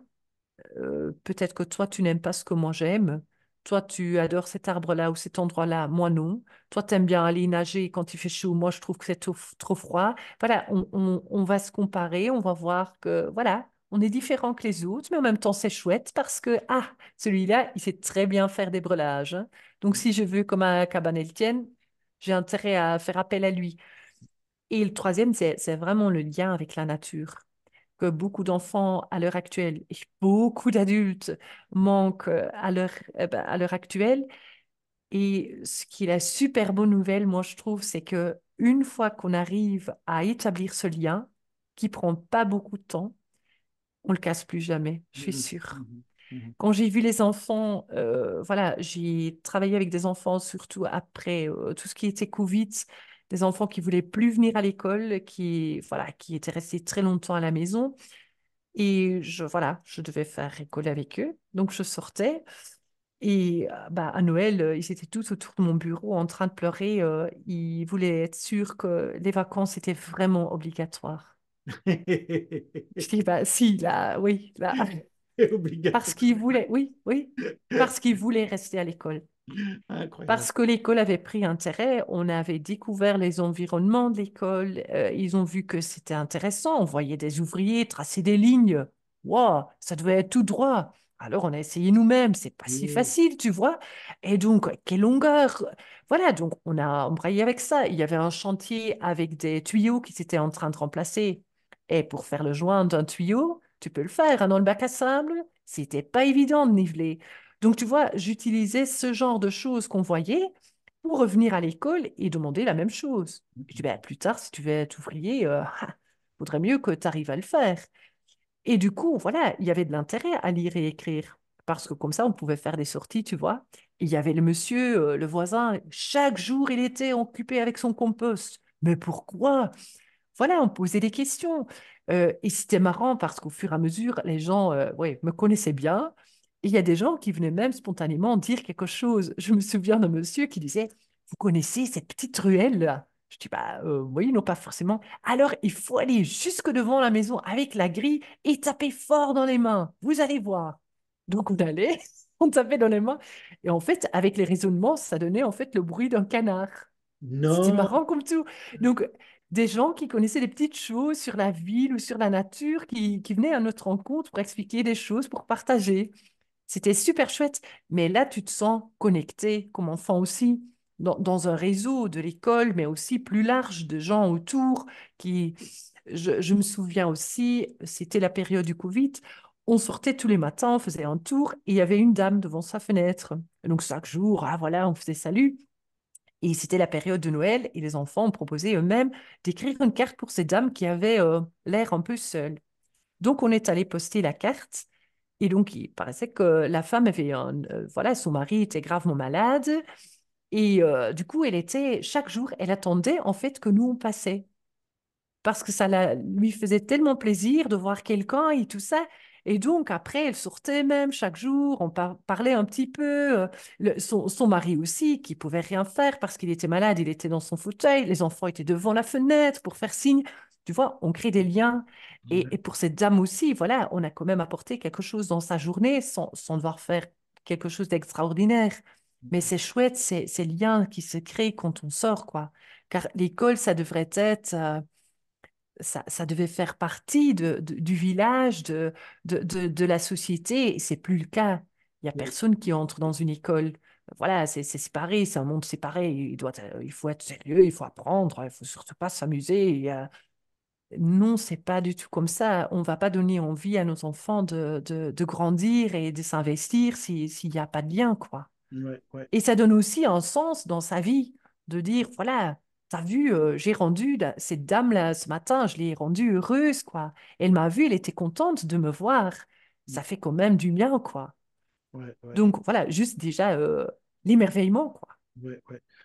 Euh, peut-être que toi, tu n'aimes pas ce que moi j'aime. Toi, tu adores cet arbre-là ou cet endroit-là, moi non. Toi, tu aimes bien aller nager quand il fait chaud, moi je trouve que c'est trop, froid. Voilà, on va se comparer, on va voir que, voilà, on est différent que les autres, mais en même temps, c'est chouette parce que, ah, celui-là, il sait très bien faire des brelages. Hein. Donc, si je veux comme un cabanel tienne, j'ai intérêt à faire appel à lui. Et le troisième, c'est vraiment le lien avec la nature. Que beaucoup d'enfants à l'heure actuelle et beaucoup d'adultes manquent euh, à l'heure euh, bah, à l'heure actuelle. Et ce qui est la super bonne nouvelle, moi je trouve, c'est que une fois qu'on arrive à établir ce lien, qui prend pas beaucoup de temps, on le casse plus jamais, je suis mmh, sûre. Mmh, mmh, Quand j'ai vu les enfants, euh, voilà, j'ai travaillé avec des enfants surtout après euh, tout ce qui était Covid, des enfants qui voulaient plus venir à l'école, qui voilà, qui étaient restés très longtemps à la maison, et je voilà, je devais faire école avec eux, donc je sortais. Et euh, bah, à Noël, ils étaient tous autour de mon bureau en train de pleurer. ils voulaient être sûrs que les vacances étaient vraiment obligatoires je dis, bah si, là, oui, là. Parce qu'il voulait, oui, oui, parce qu'il voulait rester à l'école. Parce que l'école avait pris intérêt, on avait découvert les environnements de l'école, euh, ils ont vu que c'était intéressant, on voyait des ouvriers tracer des lignes. Waouh, ça devait être tout droit. Alors on a essayé nous-mêmes, c'est pas si facile, tu vois. Et donc, quelle longueur Voilà, donc on a embrayé avec ça. Il y avait un chantier avec des tuyaux qui s'étaient en train de remplacer. Et pour faire le joint d'un tuyau, tu peux le faire. Hein, dans le bac à sable, c'était pas évident de niveler. Donc, tu vois, j'utilisais ce genre de choses qu'on voyait pour revenir à l'école et demander la même chose. Je dis, bah, plus tard, si tu veux être ouvrier, il euh, faudrait mieux que tu arrives à le faire. Et du coup, voilà, il y avait de l'intérêt à lire et écrire. Parce que comme ça, on pouvait faire des sorties, tu vois. Il y avait le monsieur, euh, le voisin, chaque jour, il était occupé avec son compost. Mais pourquoi voilà, on posait des questions. Euh, et c'était marrant parce qu'au fur et à mesure, les gens euh, ouais, me connaissaient bien. il y a des gens qui venaient même spontanément dire quelque chose. Je me souviens d'un monsieur qui disait Vous connaissez cette petite ruelle Je dis Bah euh, oui, non, pas forcément. Alors il faut aller jusque devant la maison avec la grille et taper fort dans les mains. Vous allez voir. Donc on allait, on tapait dans les mains. Et en fait, avec les raisonnements, ça donnait en fait le bruit d'un canard. Non. C'était marrant comme tout. Donc, des gens qui connaissaient des petites choses sur la ville ou sur la nature, qui, qui venaient à notre rencontre pour expliquer des choses, pour partager. C'était super chouette, mais là, tu te sens connecté comme enfant aussi, dans, un réseau de l'école, mais aussi plus large de gens autour qui... Je, me souviens aussi, c'était la période du Covid, on sortait tous les matins, on faisait un tour, et il y avait une dame devant sa fenêtre. donc chaque jour, ah voilà, on faisait salut. Et c'était la période de Noël et les enfants ont proposé eux-mêmes d'écrire une carte pour ces dames qui avaient euh, l'air un peu seules. Donc on est allé poster la carte et donc il paraissait que la femme avait un, euh, voilà, son mari était gravement malade et euh, du coup elle était chaque jour elle attendait en fait que nous on passait parce que ça lui faisait tellement plaisir de voir quelqu'un et tout ça et donc, après, elle sortait même chaque jour, on parlait un petit peu. Euh, son, mari aussi, qui pouvait rien faire parce qu'il était malade, il était dans son fauteuil, les enfants étaient devant la fenêtre pour faire signe. Tu vois, on crée des liens. Et, pour cette dame aussi, voilà, on a quand même apporté quelque chose dans sa journée sans, devoir faire quelque chose d'extraordinaire. Mais mmh. c'est chouette, ces, ces liens qui se créent quand on sort, quoi. Car l'école, ça devrait être... Euh, ça, devait faire partie du village, de, de la société. C'est plus le cas. Il n'y a personne qui entre dans une école. Ben voilà, c'est séparé, c'est un monde séparé. Il, doit, euh, il faut être sérieux, il faut apprendre, il faut surtout pas s'amuser. Non, Non, c'est pas du tout comme ça. On va pas donner envie à nos enfants de, de grandir et de s'investir s'il n'y a pas de lien, quoi. Et ça donne aussi un sens dans sa vie de dire, voilà, vu, euh, j'ai rendu cette dame-là ce matin, je l'ai rendue heureuse, quoi. Elle m'a vu, elle était contente de me voir. Ça mmh. fait quand même du bien, quoi. Donc voilà, juste déjà euh, l'émerveillement, quoi.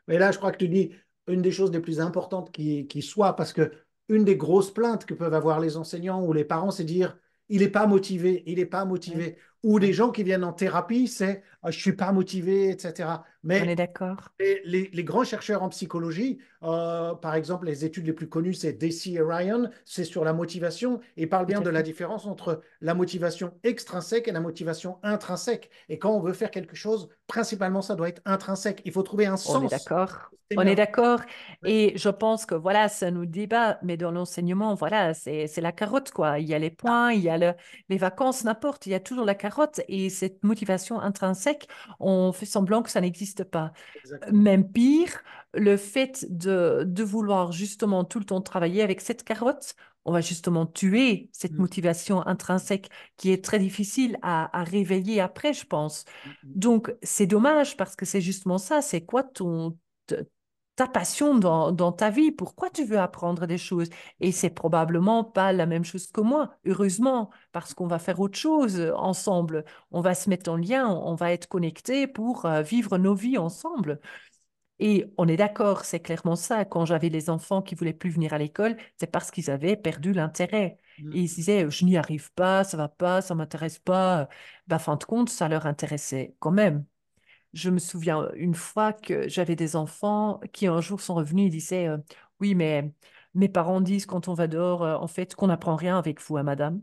Mais là, je crois que tu dis une des choses les plus importantes qui, soit, parce que une des grosses plaintes que peuvent avoir les enseignants ou les parents, c'est dire il n'est pas motivé, il n'est pas motivé. Ou les gens qui viennent en thérapie, c'est ah, je suis pas motivé, etc. Mais On est d'accord. Les, les, grands chercheurs en psychologie, euh, par exemple, les études les plus connues, c'est Deci et Ryan, c'est sur la motivation, et parle bien de la différence entre la motivation extrinsèque et la motivation intrinsèque. Et quand on veut faire quelque chose, principalement, ça doit être intrinsèque. Il faut trouver un sens. On est d'accord. On est d'accord. Et je pense que voilà, ça nous débat, mais dans l'enseignement, voilà, c'est la carotte, quoi. Il y a les points, il y a les vacances, n'importe, il y a toujours la carotte. Et cette motivation intrinsèque, on fait semblant que ça n'existe pas. Même pire, le fait de, vouloir justement tout le temps travailler avec cette carotte, on va justement tuer cette mmh. motivation intrinsèque qui est très difficile à, réveiller après, je pense. Mmh Donc, c'est dommage parce que c'est justement ça, c'est quoi ton, ta passion dans, ta vie, pourquoi tu veux apprendre des choses. Et c'est probablement pas la même chose que moi, heureusement, parce qu'on va faire autre chose ensemble, on va se mettre en lien, on va être connectés pour euh, vivre nos vies ensemble. Et on est d'accord, c'est clairement ça. Quand j'avais les enfants qui voulaient plus venir à l'école, c'est parce qu'ils avaient perdu l'intérêt. Mmh. ils disaient, je n'y arrive pas, ça va pas, ça m'intéresse pas. Ben, fin de compte, ça leur intéressait quand même. Je me souviens une fois que j'avais des enfants qui un jour sont revenus et disaient Oui, mais mes parents disent quand on va dehors, en fait, qu'on n'apprend rien avec vous, hein, madame.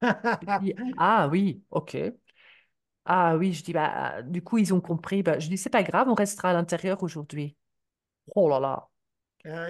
ah oui, ok. Ah oui, je dis bah, Du coup, ils ont compris. Bah, je dis C'est pas grave, on restera à l'intérieur aujourd'hui. Oh là là,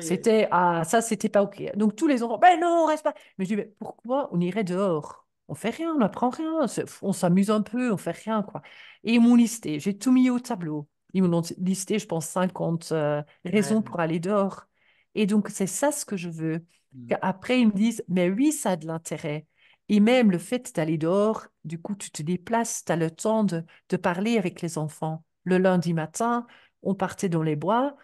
c'était ah ça c'était pas ok. Donc tous les enfants ben non on reste pas. Mais je dis mais pourquoi on irait dehors on fait rien, on n'apprend rien, on s'amuse un peu, on fait rien, quoi. Et ils m'ont listé, j'ai tout mis au tableau. Ils m'ont listé, je pense, 50 euh, raisons pour aller dehors. Et donc, c'est ça ce que je veux. Mmh. Après, ils me disent, mais oui, ça a de l'intérêt. Et même le fait d'aller dehors, du coup, tu te déplaces, tu as le temps de, parler avec les enfants. Le lundi matin, on partait dans les bois.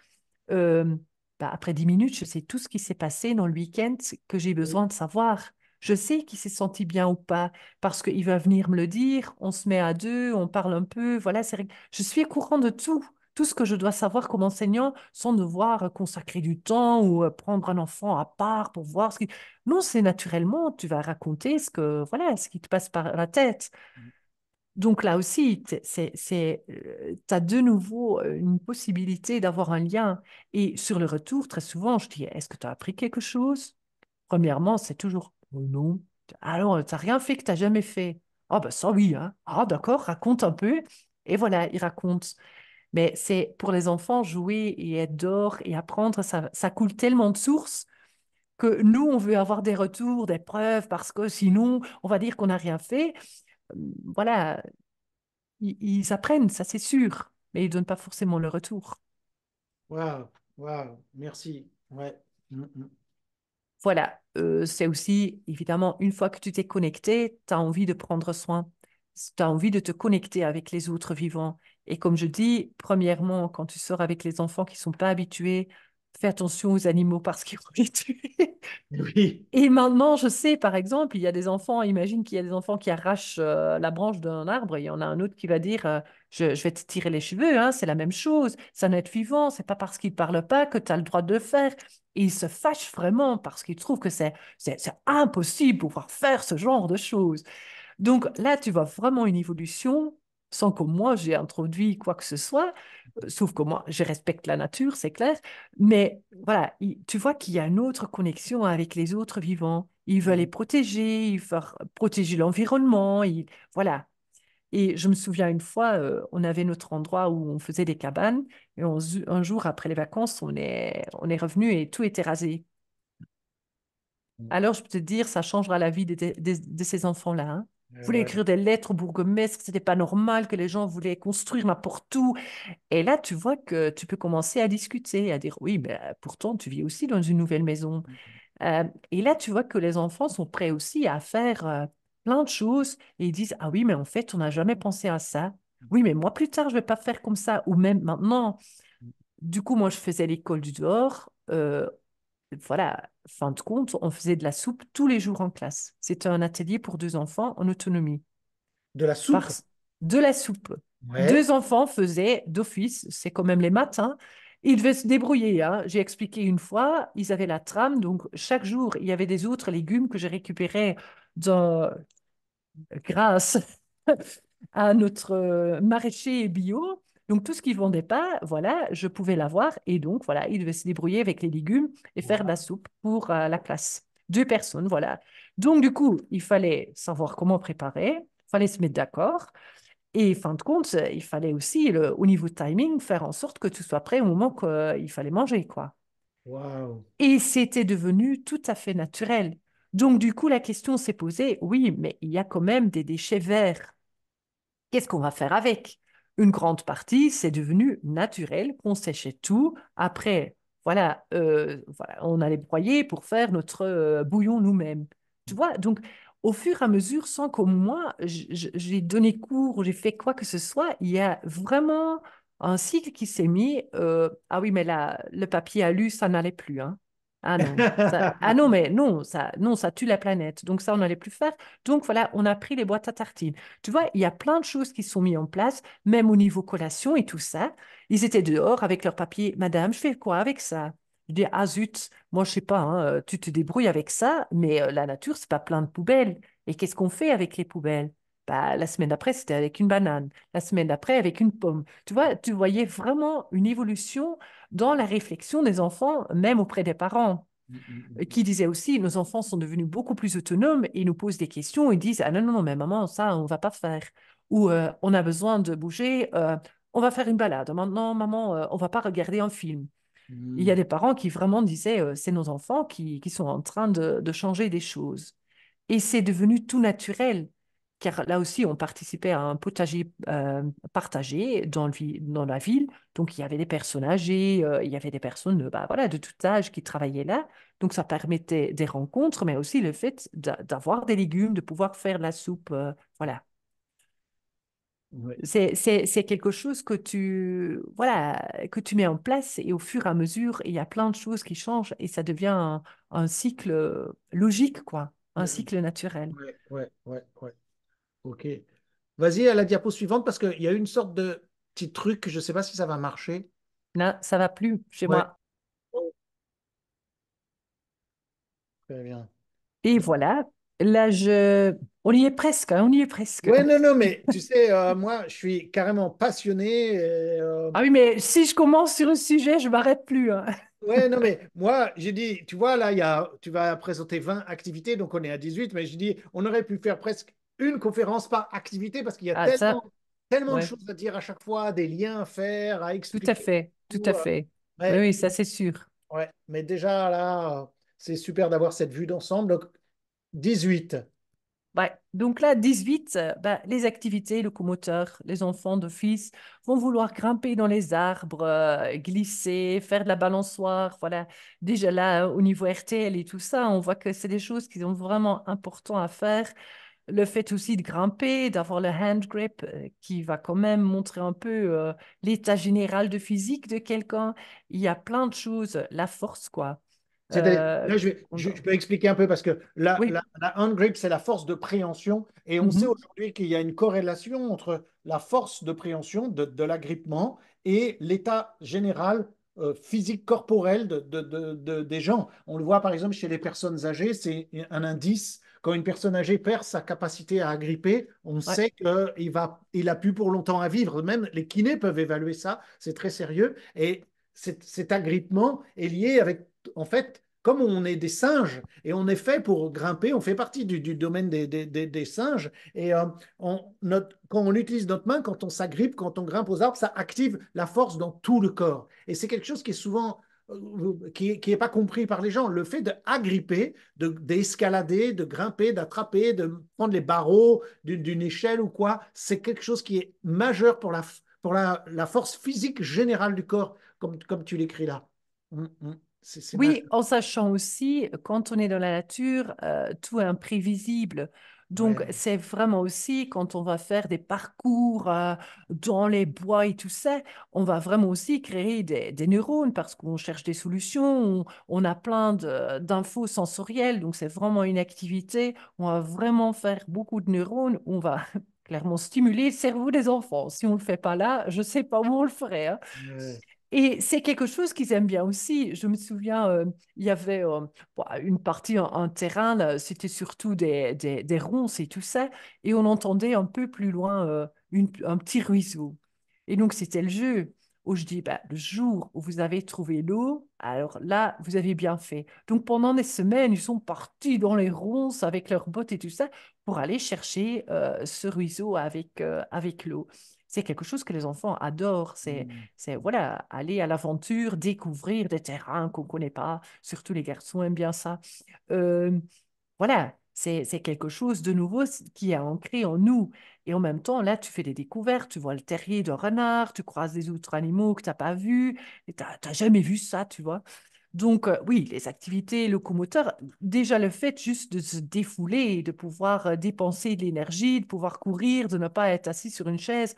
Euh, bah, après 10 minutes, je sais tout ce qui s'est passé dans le week-end que j'ai besoin de savoir. Je sais qu'il s'est senti bien ou pas parce qu'il va venir me le dire. On se met à deux, on parle un peu. Voilà, c'est je suis au courant de tout. Tout ce que je dois savoir comme enseignant sans devoir euh, consacrer du temps ou euh, prendre un enfant à part pour voir ce qui. Non, c'est naturellement, tu vas raconter ce que voilà, ce qui te passe par la tête. Mmh. Donc là aussi, tu euh, as de nouveau une possibilité d'avoir un lien. Et sur le retour, très souvent, je dis, est-ce que tu as appris quelque chose Premièrement, c'est toujours Oh non. Alors, euh, t'as rien fait que t'as jamais fait. Ah, oh, ben ça, oui. Hein. Ah, d'accord, raconte un peu. Et voilà, il raconte. Mais c'est pour les enfants, jouer et être dehors et apprendre, ça, ça coule tellement de sources que nous, on veut avoir des retours, des preuves, parce que sinon, on va dire qu'on n'a rien fait. Hum, voilà, ils, apprennent, ça c'est sûr, mais ils ne donnent pas forcément le retour. Waouh, waouh, merci. Ouais. Mmh, mmh. Voilà, euh, c'est aussi, évidemment, une fois que tu t'es connecté, tu as envie de prendre soin, tu as envie de te connecter avec les autres vivants. Et comme je dis, premièrement, quand tu sors avec les enfants qui ne sont pas habitués, fais attention aux animaux parce qu'ils sont habitués. Oui. Et maintenant, je sais, par exemple, il y a des enfants, imagine qu'il y a des enfants qui arrachent euh, la branche d'un arbre, il y en a un autre qui va dire, euh, je, vais te tirer les cheveux, hein, c'est la même chose. C'est un être vivant, c'est pas parce qu'il ne parle pas que tu as le droit de faire. il se fâche vraiment parce qu'il trouve que c'est impossible pouvoir faire ce genre de choses. Donc là, tu vois vraiment une évolution sans que moi j'ai introduit quoi que ce soit, euh, sauf que moi je respecte la nature, c'est clair, mais voilà, tu vois qu'il y a une autre connexion avec les autres vivants. Ils veulent mmh. les protéger, ils veulent protéger l'environnement, voilà, et je me souviens une fois, euh, on avait notre endroit où on faisait des cabanes, et un jour après les vacances, on est, on revenu et tout était rasé. Mmh. Alors, je peux te dire, ça changera la vie de, ces enfants-là. Hein. Eh Vous écrire des lettres au bourgmestre, c'était pas normal que les gens voulaient construire n'importe où. Et là, tu vois que tu peux commencer à discuter, à dire oui, mais ben, pourtant tu vis aussi dans une nouvelle maison. Mmh. Euh, et là, tu vois que les enfants sont prêts aussi à faire euh, plein de choses et ils disent Ah oui, mais en fait, on n'a jamais pensé à ça. Oui, mais moi, plus tard, je ne vais pas faire comme ça. Ou même maintenant. Du coup, moi, je faisais l'école du dehors. Euh, voilà, fin de compte, on faisait de la soupe tous les jours en classe. C'était un atelier pour deux enfants en autonomie. De la soupe De la soupe. Deux enfants faisaient d'office, c'est quand même les matins. Ils devaient se débrouiller. Hein. J'ai expliqué une fois, ils avaient la trame, donc chaque jour, il y avait des autres légumes que je récupérais dans grâce à notre euh, maraîcher bio. Donc tout ce ne vendait pas, voilà, je pouvais l'avoir et donc voilà, il devait se débrouiller avec les légumes et faire de la soupe pour euh, la classe. Deux personnes, voilà. Donc du coup, il fallait savoir comment préparer, Il fallait se mettre d'accord et fin de compte, il fallait aussi au niveau timing faire en sorte que tout soit prêt au moment qu'il fallait manger quoi. Et c'était devenu tout à fait naturel. Donc, du coup, la question s'est posée, oui, mais il y a quand même des déchets verts. Qu'est-ce qu'on va faire avec Une grande partie, c'est devenu naturel qu'on séchait tout. Après, euh, voilà, on allait broyer pour faire notre euh, bouillon nous-mêmes. Tu vois, donc au fur et à mesure, sans qu'au moins j'ai donné cours ou j'ai fait quoi que ce soit, il y a vraiment un cycle qui s'est mis. Euh, ah oui, mais là, le papier alu, ça n'allait plus. Hein. Ah non, ah non mais non ça, non, ça tue la planète. Donc ça, on n'allait plus faire. Donc voilà, on a pris les boîtes à tartines. Tu vois, il y a plein de choses qui sont mises en place, même au niveau collation et tout ça. Ils étaient dehors avec leur papier. Madame, je fais quoi avec ça je dis, ah zut, moi je sais pas, hein, euh, tu te débrouilles avec ça, mais euh, la nature, c'est pas plein de poubelles. Et qu'est-ce qu'on fait avec les poubelles bah, la semaine d'après, c'était avec une banane. La semaine d'après, avec une pomme. Tu vois, tu voyais vraiment une évolution dans la réflexion des enfants, même auprès des parents, mmh, mmh, mmh, qui disaient aussi, nos enfants sont devenus beaucoup plus autonomes et nous posent des questions ils disent, ah non, non, non, mais maman, ça, on va pas faire. Ou euh, on a besoin de bouger, euh, on va faire une balade. Maintenant, maman, euh, on va pas regarder un film. Il y a des parents qui vraiment disaient, c'est nos enfants qui, sont en train de changer des choses. Et c'est devenu tout naturel car là aussi, on participait à un potager euh, partagé dans, le, dans, la ville. Donc, il y avait des personnes âgées, euh, il y avait des personnes de, bah, voilà, de tout âge qui travaillaient là. Donc, ça permettait des rencontres, mais aussi le fait d'avoir des légumes, de pouvoir faire la soupe. Euh, voilà. C'est quelque chose que tu, voilà, que tu mets en place et au fur et à mesure, il y a plein de choses qui changent et ça devient un, cycle logique, quoi, un cycle naturel. Oui, oui, oui. Ok. Vas-y à la diapo suivante parce qu'il y a une sorte de petit truc, je ne sais pas si ça va marcher. Non, ça va plus chez moi. Très bien. Et voilà, là, je... on y est presque, hein, on y est presque. Oui, non, non, mais tu sais, euh, moi, je suis carrément passionné. Euh, ah oui, mais si je commence sur un sujet, je m'arrête plus. Hein. Oui, non, mais moi, j'ai dit, tu vois, là, y a, tu vas présenter 20 activités, donc on est à 18, mais j'ai dit, on aurait pu faire presque une conférence par activité parce qu'il y a ah, tellement, tellement de choses à dire à chaque fois, des liens à faire, à expliquer. Tout à fait, tout, à euh, fait. Oui, ça c'est sûr. Ouais, mais déjà là, c'est super d'avoir cette vue d'ensemble. Donc, 18. Ouais. Donc là, 18, euh, bah, les activités locomoteurs, les enfants de fils vont vouloir grimper dans les arbres, euh, glisser, faire de la balançoire. Voilà. Déjà là, au niveau RTL et tout ça, on voit que c'est des choses qui sont vraiment importantes à faire le fait aussi de grimper, d'avoir le hand grip euh, qui va quand même montrer un peu euh, l'état général de physique de quelqu'un. Il y a plein de choses, la force quoi. Euh, je, vais, peux expliquer un peu parce que la, la, hand grip, c'est la force de préhension. Et on mm-hmm. sait aujourd'hui qu'il y a une corrélation entre la force de préhension, de, l'agrippement, et l'état général physique corporel des gens. On le voit par exemple chez les personnes âgées, c'est un indice quand une personne âgée perd sa capacité à agripper, on sait qu'il va, il a plus pour longtemps à vivre. Même les kinés peuvent évaluer ça. C'est très sérieux. Et cet, agrippement est lié avec, en fait, comme on est des singes et on est fait pour grimper, on fait partie du, domaine des, des, singes. Et euh, on, quand on utilise notre main, quand on s'agrippe, quand on grimpe aux arbres, ça active la force dans tout le corps. Et c'est quelque chose qui est souvent euh, qui n'est pas compris par les gens. Le fait d'agripper, de, d'escalader, de, grimper, d'attraper, de prendre les barreaux d'une, échelle ou quoi, c'est quelque chose qui est majeur pour la, pour la, force physique générale du corps, comme, tu l'écris là. Mm, mm. oui, en sachant aussi, quand on est dans la nature, euh, tout est imprévisible. Donc, c'est vraiment aussi quand on va faire des parcours euh, dans les bois et tout ça, on va vraiment aussi créer des, neurones parce qu'on cherche des solutions, on, a plein d'infos sensorielles. Donc, c'est vraiment une activité. où On va vraiment faire beaucoup de neurones. On va clairement stimuler le cerveau des enfants. Si on ne le fait pas là, je ne sais pas où on le ferait. Hein. Et c'est quelque chose qu'ils aiment bien aussi. Je me souviens, euh, il y avait euh, bah, une partie en, terrain, c'était surtout des, ronces et tout ça, et on entendait un peu plus loin euh, un petit ruisseau. Et donc, c'était le jeu où je dis, bah le jour où vous avez trouvé l'eau, alors là, vous avez bien fait. Donc, pendant des semaines, ils sont partis dans les ronces avec leurs bottes et tout ça pour aller chercher ce ruisseau avec, avec l'eau c'est quelque chose que les enfants adorent. C'est, mmh. c'est voilà, aller à l'aventure, découvrir des terrains qu'on ne connaît pas. Surtout les garçons aiment bien ça. voilà, c'est quelque chose de nouveau qui est ancré en nous. Et en même temps, là, tu fais des découvertes, tu vois le terrier de renard, tu croises des autres animaux que tu n'as pas vus, et tu n'as jamais vu ça, tu vois. Donc, oui, les activités locomoteurs, déjà le fait juste de se défouler, de pouvoir dépenser de l'énergie, de pouvoir courir, de ne pas être assis sur une chaise,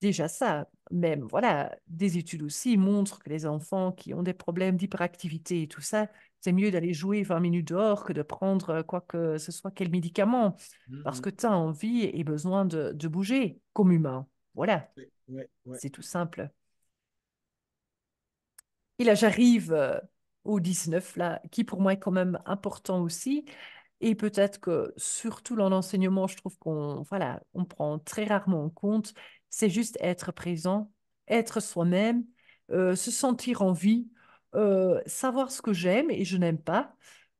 déjà ça, même, voilà, des études aussi montrent que les enfants qui ont des problèmes d'hyperactivité et tout ça, c'est mieux d'aller jouer 20 minutes dehors que de prendre euh, quoi que ce soit, quel médicament, mmh, parce mmh. que tu as envie et besoin de, bouger comme humain. Voilà, c'est tout simple. Et là, j'arrive euh, au 19, là, qui pour moi est quand même important aussi. Et peut-être que surtout dans l'enseignement, je trouve qu'on voilà, on prend très rarement en compte c'est juste être présent, être soi-même, euh, se sentir en vie, euh, savoir ce que j'aime et je n'aime pas.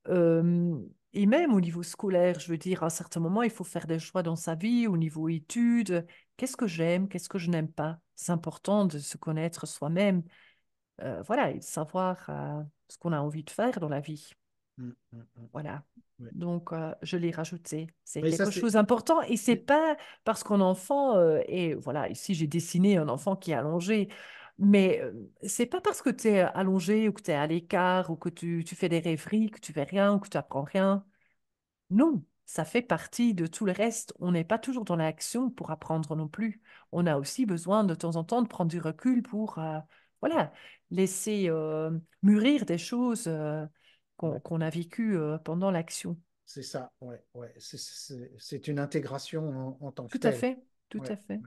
Euh, et même au niveau scolaire, je veux dire, à un certain moment, il faut faire des choix dans sa vie, au niveau études. Qu'est-ce que j'aime, qu'est-ce que je n'aime pas C'est important de se connaître soi-même. voilà, et de savoir ce qu'on a envie de faire dans la vie. Mmh, mmh, mmh. Voilà. Donc, euh, je l'ai rajouté. C'est quelque chose d'important. Et c'est pas parce qu'un enfant, et euh, voilà, ici j'ai dessiné un enfant qui est allongé, mais euh, c'est pas parce que tu es allongé ou que tu es à l'écart ou que tu, tu, fais des rêveries, que tu fais rien ou que tu apprends rien. Non, ça fait partie de tout le reste. On n'est pas toujours dans l'action pour apprendre non plus. On a aussi besoin de temps en temps de prendre du recul pour, voilà, laisser mûrir des choses qu'on a vécu euh, pendant l'action. C'est ça, ouais, C'est une intégration en, tant tout que telle. Tout à fait, tout à fait.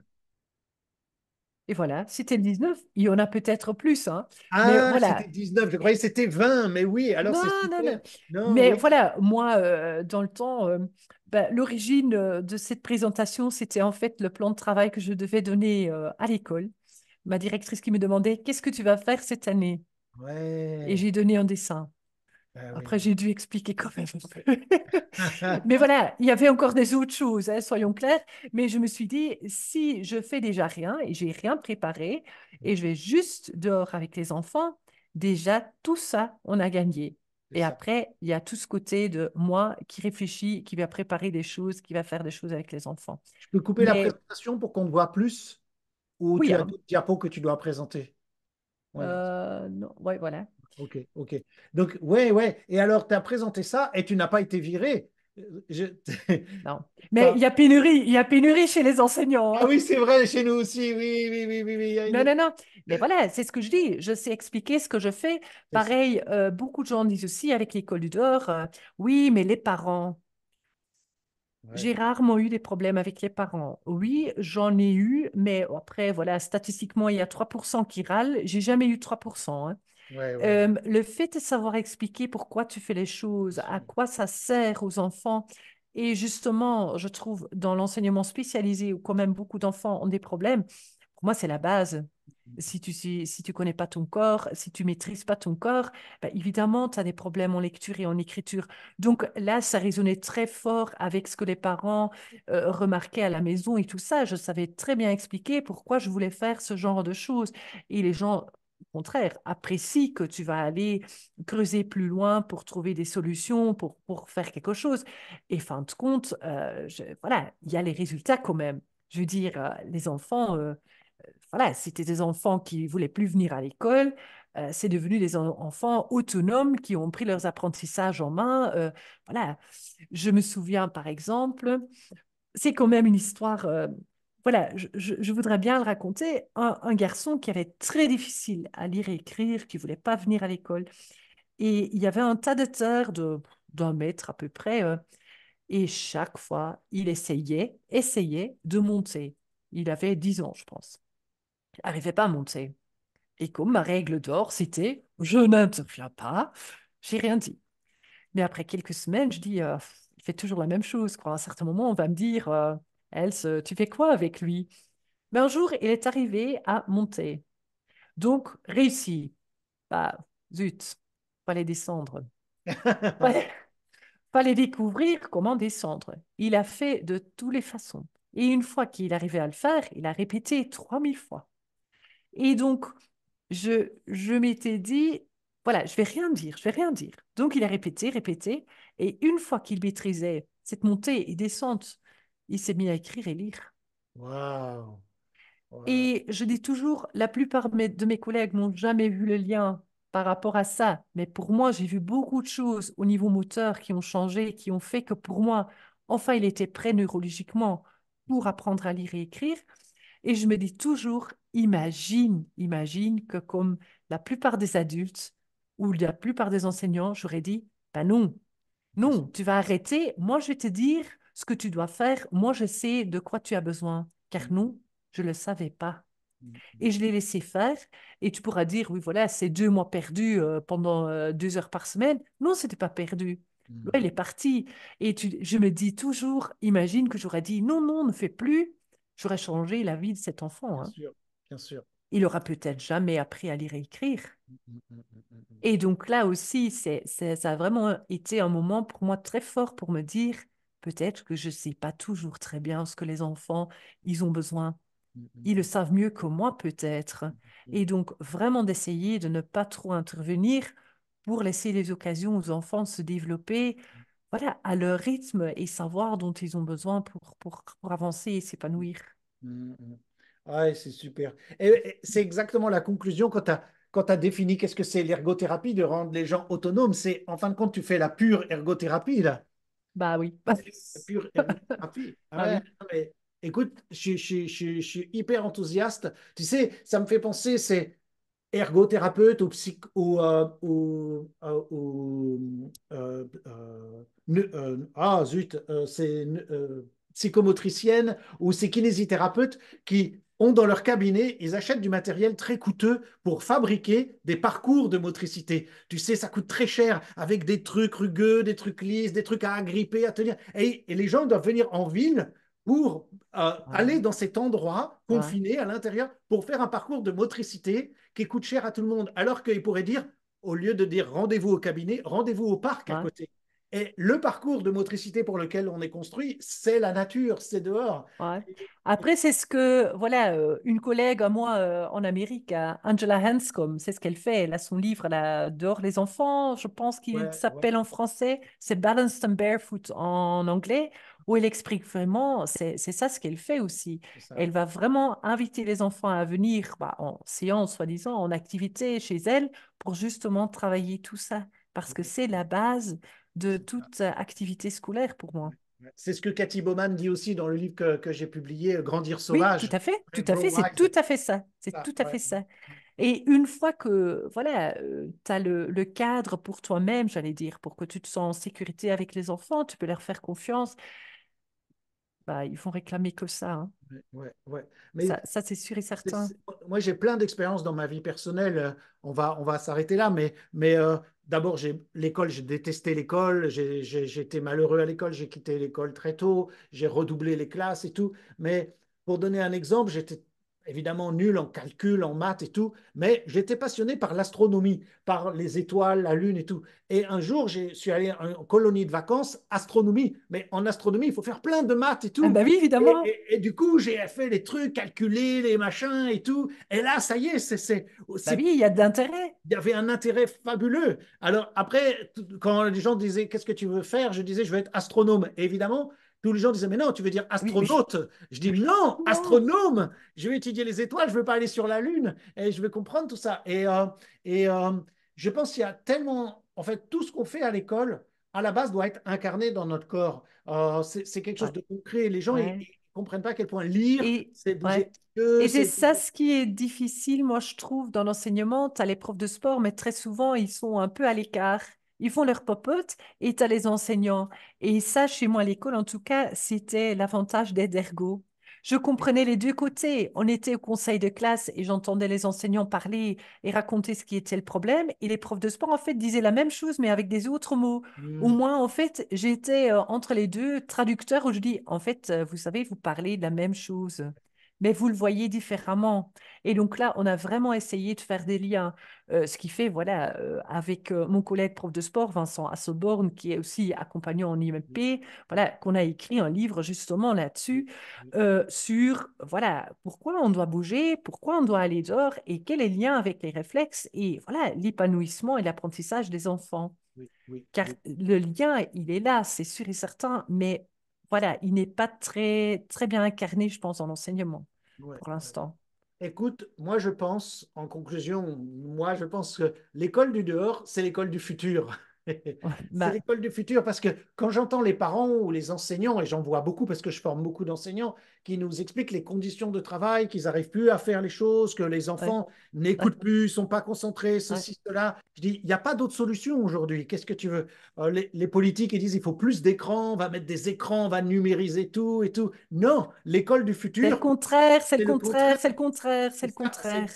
Et voilà, c'était le 19. Il y en a peut-être plus. Hein, ah, c'était le 19. Je croyais c'était 20, mais oui. Alors non, non, non. Mais voilà, moi, euh, dans le temps, euh, bah, l'origine de cette présentation, c'était en fait le plan de travail que je devais donner à l'école. Ma directrice qui me demandait Qu'est-ce que tu vas faire cette année Et j'ai donné un dessin. Bah après, j'ai dû expliquer quand même. mais voilà, il y avait encore des autres choses, hein, soyons clairs. Mais je me suis dit, si je fais déjà rien et j'ai rien préparé et je vais juste dehors avec les enfants, déjà tout ça, on a gagné. Et après, il y a tout ce côté de moi qui réfléchit, qui va préparer des choses, qui va faire des choses avec les enfants. Je peux couper la présentation pour qu'on voit plus ou tu as hein. d'autres diapos que tu dois présenter. Euh, non, voilà. Ok, ok. Donc, ouais, ouais. Et alors, tu as présenté ça et tu n'as pas été viré. non. Mais il y a pénurie, il y a pénurie chez les enseignants. Hein. Ah oui, c'est vrai, chez nous aussi, oui, oui, oui, oui. oui Non, non, non. Mais voilà, c'est ce que je dis. Je sais expliquer ce que je fais. Pareil, euh, beaucoup de gens disent aussi avec l'école du dehors, euh, oui, mais les parents. J'ai rarement eu des problèmes avec les parents. Oui, j'en ai eu, mais après, voilà, statistiquement, il y a 3% qui râlent. J'ai jamais eu 3% le fait de savoir expliquer pourquoi tu fais les choses, à mmh. quoi ça sert aux enfants. Et justement, je trouve dans l'enseignement spécialisé où quand même beaucoup d'enfants ont des problèmes, pour moi, c'est la base. Mmh. Si tu si, tu connais pas ton corps, si tu maîtrises pas ton corps, bah, évidemment, tu as des problèmes en lecture et en écriture. Donc là, ça résonnait très fort avec ce que les parents euh, remarquaient à la maison et tout ça. Je savais très bien expliquer pourquoi je voulais faire ce genre de choses. Et les gens contraire, apprécie que tu vas aller creuser plus loin pour trouver des solutions, pour, faire quelque chose. Et fin de compte, euh, voilà, il y a les résultats quand même. Je veux dire, euh, les enfants, euh, voilà, c'était des enfants qui voulaient plus venir à l'école. c'est devenu des enfants autonomes qui ont pris leurs apprentissages en main. voilà, je me souviens par exemple, c'est quand même une histoire voilà, je, voudrais bien le raconter, un, garçon qui avait très difficile à lire et écrire, qui voulait pas venir à l'école. Et il y avait un tas de terre d'un mètre à peu près. Euh, et chaque fois, il essayait, essayait de monter. Il avait 10 ans, je pense. Il n'arrivait pas à monter. Et comme ma règle d'or, c'était je n'interviens pas, j'ai rien dit. Mais après quelques semaines, je dis euh, il fait toujours la même chose. À un certain moment, on va me dire euh, tu fais quoi avec lui Mais un jour, il est arrivé à monter. Donc, réussi. Bah, zut, pas les descendre. pas les découvrir comment descendre. Il a fait de toutes les façons. Et une fois qu'il arrivait à le faire, il a répété 3000 fois. Et donc, je, je m'étais dit, voilà, je vais rien dire, je vais rien dire. Donc, il a répété, répété. Et une fois qu'il maîtrisait cette montée et descente il s'est mis à écrire et lire. Et je dis toujours, la plupart de mes collègues n'ont jamais vu le lien par rapport à ça, mais pour moi, j'ai vu beaucoup de choses au niveau moteur qui ont changé, qui ont fait que pour moi, enfin, il était prêt neurologiquement pour apprendre à lire et écrire. Et je me dis toujours, imagine, imagine que comme la plupart des adultes ou la plupart des enseignants, j'aurais dit, ben non, non, tu vas arrêter, moi je vais te dire ce que tu dois faire. Moi, je sais de quoi tu as besoin, car mm. non, je ne le savais pas. Mm-hmm. Et je l'ai laissé faire. Et tu pourras dire, oui, voilà, c'est deux mois perdus euh, pendant euh, deux heures par semaine. Non, ce n'était pas perdu. Elle mm. est partie. Et je me dis toujours, imagine que j'aurais dit, non, non, ne fais plus. J'aurais changé la vie de cet enfant. Bien hein. sûr, bien sûr. Il aura peut-être jamais appris à lire et écrire. Mm, et donc là aussi, c'est, ça a vraiment été un moment pour moi très fort pour me dire, peut-être que je ne sais pas toujours très bien ce que les enfants, ils ont besoin. Mmh, mmh. Ils le savent mieux que moi peut-être. Mmh, et donc, vraiment d'essayer de ne pas trop intervenir pour laisser les occasions aux enfants de se développer voilà, à leur rythme et savoir dont ils ont besoin pour, pour, avancer et s'épanouir. Oui, ah, c'est super. Et, c'est exactement la conclusion quand tu as quand tu as défini qu'est-ce que c'est l'ergothérapie, de rendre les gens autonomes, c'est en fin de compte, tu fais la pure ergothérapie, là. Bah oui. Bah, Pure ah ah bah Écoute, je, je, suis hyper enthousiaste. Tu sais, ça me fait penser, c'est ergothérapeute ou, ou, ou, psychomotricienne ou c'est kinésithérapeute qui dans leur cabinet, ils achètent du matériel très coûteux pour fabriquer des parcours de motricité. Tu sais, ça coûte très cher avec des trucs rugueux, des trucs lisses, des trucs à agripper, à tenir. Et, les gens doivent venir en ville pour euh, aller dans cet endroit confiné à l'intérieur pour faire un parcours de motricité qui coûte cher à tout le monde. Alors qu'ils pourraient dire, au lieu de dire rendez-vous au cabinet, rendez-vous au parc à côté. Et le parcours de motricité pour lequel on est construit, c'est la nature, c'est dehors. Après, c'est ce que, voilà, euh, une collègue à moi euh, en Amérique, Angela Hanscom, c'est ce qu'elle fait. Elle a son livre, là, Dehors les enfants, je pense qu'il s'appelle en français, c'est Balanced and Barefoot en anglais, où elle explique vraiment, c'est ça ce qu'elle fait aussi. Elle va vraiment inviter les enfants à venir bah, en séance, soi-disant, en activité chez elle, pour justement travailler tout ça, parce que c'est la base de toute activité scolaire pour moi. C'est ce que Cathy Bowman dit aussi dans le livre que, j'ai publié, euh, Grandir sauvage. Oui, tout à fait, tout à fait, c'est tout à fait ça, c'est tout à fait ça. Et une fois que voilà, euh, tu as le, cadre pour toi-même, j'allais dire, pour que tu te sens en sécurité avec les enfants, tu peux leur faire confiance. Bah, ils vont réclamer que ça. Hein. Ouais, Mais ça, c'est sûr et certain. moi, j'ai plein d'expériences dans ma vie personnelle. Euh, on va, on va s'arrêter là, mais, mais D'abord, l'école, j'ai détesté l'école, j'ai j'étais malheureux à l'école, j'ai quitté l'école très tôt, j'ai redoublé les classes et tout. Mais pour donner un exemple, j'étais évidemment nul en calcul, en maths et tout, mais j'étais passionné par l'astronomie, par les étoiles, la lune et tout. Et un jour, je suis allé en colonie de vacances, astronomie. Mais en astronomie, il faut faire plein de maths et tout. Ah bah oui, évidemment. Et, du coup, j'ai fait les trucs, calculé les machins et tout. Et là, ça y est, c'est... Bah oui, il y a de l'intérêt. Il y avait un intérêt fabuleux. Alors après, quand les gens disaient, qu'est-ce que tu veux faire Je disais, je veux être astronome. évidemment, tous les gens disaient, mais non, tu veux dire astronaute. je... dis, non, astronome. Je vais étudier les étoiles, je veux pas aller sur la Lune et je vais comprendre tout ça. Et, euh, et euh, je pense qu'il y a tellement, en fait, tout ce qu'on fait à l'école, à la base, doit être incarné dans notre corps. Euh, c'est quelque chose de concret. Les gens, ils, comprennent pas à quel point lire, c'est Et c'est ça ce qui est difficile, moi, je trouve, dans l'enseignement. Tu as les profs de sport, mais très souvent, ils sont un peu à l'écart ils font leur popote et tu as les enseignants. Et ça, chez moi à l'école, en tout cas, c'était l'avantage des dergos. Je comprenais les deux côtés. On était au conseil de classe et j'entendais les enseignants parler et raconter ce qui était le problème. Et les profs de sport, en fait, disaient la même chose, mais avec des autres mots. Au hmm. moins, en fait, j'étais euh, entre les deux traducteurs où je dis, en fait, euh, vous savez, vous parlez de la même chose mais vous le voyez différemment. Et donc là, on a vraiment essayé de faire des liens. Euh, ce qui fait, voilà, euh, avec euh, mon collègue prof de sport, Vincent Assoborn, qui est aussi accompagnant en IMP, voilà, qu'on a écrit un livre justement là-dessus, sur, voilà, pourquoi on doit bouger, pourquoi on doit aller dehors et quel est le lien avec les réflexes et, voilà, l'épanouissement et l'apprentissage des enfants. Car le lien, il est là, c'est sûr et certain, mais voilà, il n'est pas très, très bien incarné, je pense, en enseignement pour l'instant. Écoute, moi je pense, en conclusion, moi je pense que l'école du dehors, c'est l'école du futur. c'est bah l'école du futur parce que quand j'entends les parents ou les enseignants, et j'en vois beaucoup parce que je forme beaucoup d'enseignants, qui nous expliquent les conditions de travail, qu'ils n'arrivent plus à faire les choses, que les enfants n'écoutent plus, sont pas concentrés, ceci, cela. Je dis, il n'y a pas d'autre solution aujourd'hui. Qu'est-ce que tu veux euh, les, politiques, ils disent, il faut plus d'écrans, on va mettre des écrans, on va numériser tout et tout. Non, l'école du futur. C'est le contraire, c'est le, contraire, c'est le contraire, c'est le contraire.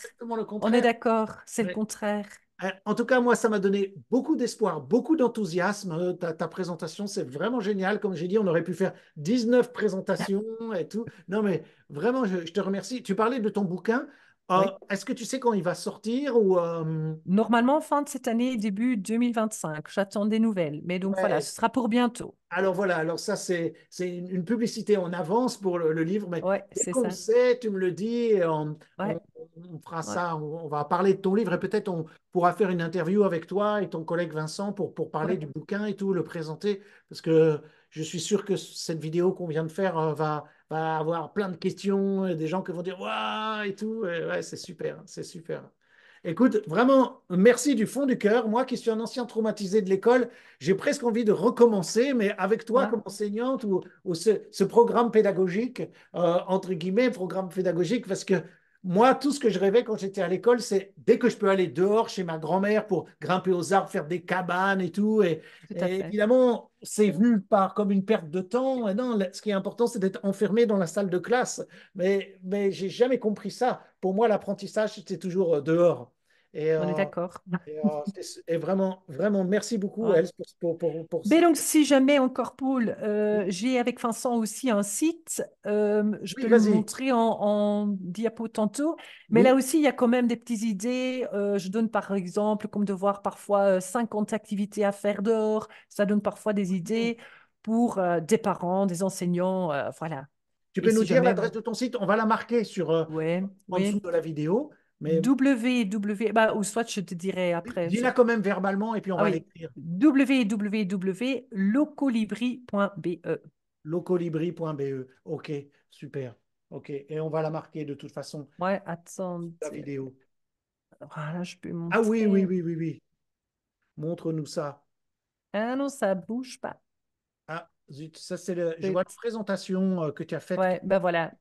On est d'accord, c'est le contraire. Euh, en tout cas, moi, ça m'a donné beaucoup d'espoir, beaucoup d'enthousiasme. Euh, ta, présentation, c'est vraiment génial. Comme j'ai dit, on aurait pu faire 19 présentations et tout. Non, mais vraiment, je te remercie. Tu parlais de ton bouquin. Ah, est-ce que tu sais quand il va sortir ou euh, Normalement, fin de cette année, début 2025. J'attends des nouvelles. Mais donc voilà, ce sera pour bientôt. Alors voilà, alors ça, c'est une publicité en avance pour le, livre. Mais ouais, c'est ça. tu me le dis, on, fera ça, on, va parler de ton livre et peut-être on pourra faire une interview avec toi et ton collègue Vincent pour, pour parler du bouquin et tout, le présenter. Parce que je suis sûr que cette vidéo qu'on vient de faire euh, va, avoir plein de questions, et euh, des gens qui vont dire waouh et tout. ouais, c'est super, c'est super. Écoute, vraiment, merci du fond du cœur. Moi qui suis un ancien traumatisé de l'école, j'ai presque envie de recommencer, mais avec toi comme enseignante ou, ce, programme pédagogique, euh, entre guillemets, programme pédagogique, parce que moi, tout ce que je rêvais quand j'étais à l'école, c'est dès que je peux aller dehors chez ma grand-mère pour grimper aux arbres, faire des cabanes et tout. Et, évidemment, c'est venu par comme une perte de temps. Et non, ce qui est important, c'est d'être enfermé dans la salle de classe. Mais, mais j'ai jamais compris ça. Pour moi, l'apprentissage, c'était toujours euh, dehors. On est euh, d'accord. Euh, et, vraiment, vraiment, merci beaucoup, ah. pour, pour, Mais donc, si jamais encore, Paul, euh, j'ai avec Vincent aussi un site. je peux le montrer en, diapo tantôt. Mais là aussi, il y a quand même des petites idées. je donne par exemple, comme de voir parfois 50 activités à faire dehors. Ça donne parfois des idées pour des parents, des enseignants, voilà. Tu peux nous dire l'adresse de ton site, on va la marquer sur en dessous de la vidéo. Mais... Eh ben, ou soit je te dirai après. Dis-la quand même verbalement et puis on ah va l'écrire. www.locolibri.be. Locolibri.be. Ok, super. Ok, et on va la marquer de toute façon. Ouais, attends. La vidéo. je peux Ah oui, oui, oui, oui, oui. Montre-nous ça. Ah non, ça bouge pas. Ah, zut, ça c'est le... Je vois la présentation euh, que tu as faite. Ouais, ben voilà.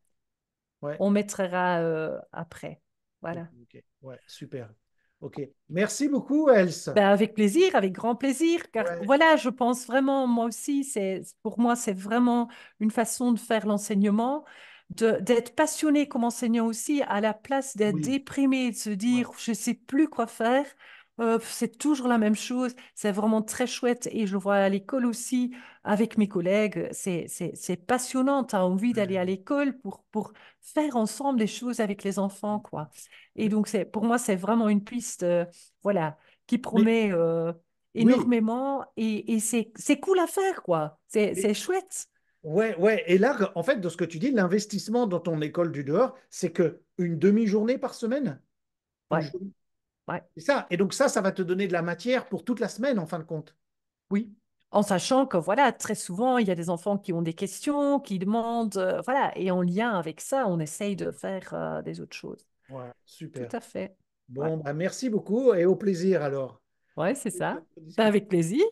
On mettra euh, après. Voilà. Ouais, super. OK. Merci beaucoup, Elsa. Ben avec plaisir, avec grand plaisir. Car voilà, je pense vraiment, moi aussi, pour moi, c'est vraiment une façon de faire l'enseignement, d'être passionné comme enseignant aussi, à la place d'être déprimé, de se dire, je ne sais plus quoi faire c'est toujours la même chose. C'est vraiment très chouette. Et je vois à l'école aussi, avec mes collègues, c'est passionnant. Tu as envie d'aller à l'école pour, pour faire ensemble des choses avec les enfants. quoi. Et donc, c'est pour moi, c'est vraiment une piste euh, voilà, qui promet euh, énormément. Et, c'est cool à faire. quoi. C'est chouette. Ouais, ouais. Et là, en fait, de ce que tu dis, l'investissement dans ton école du dehors, c'est que une demi-journée par semaine. C'est ça. Et donc ça, ça va te donner de la matière pour toute la semaine, en fin de compte. Oui. En sachant que voilà, très souvent, il y a des enfants qui ont des questions, qui demandent, euh, voilà, et en lien avec ça, on essaye de faire euh, des autres choses. Ouais, super. Tout à fait. Bon, bah, merci beaucoup et au plaisir alors. Ouais, c'est ça. Avec plaisir.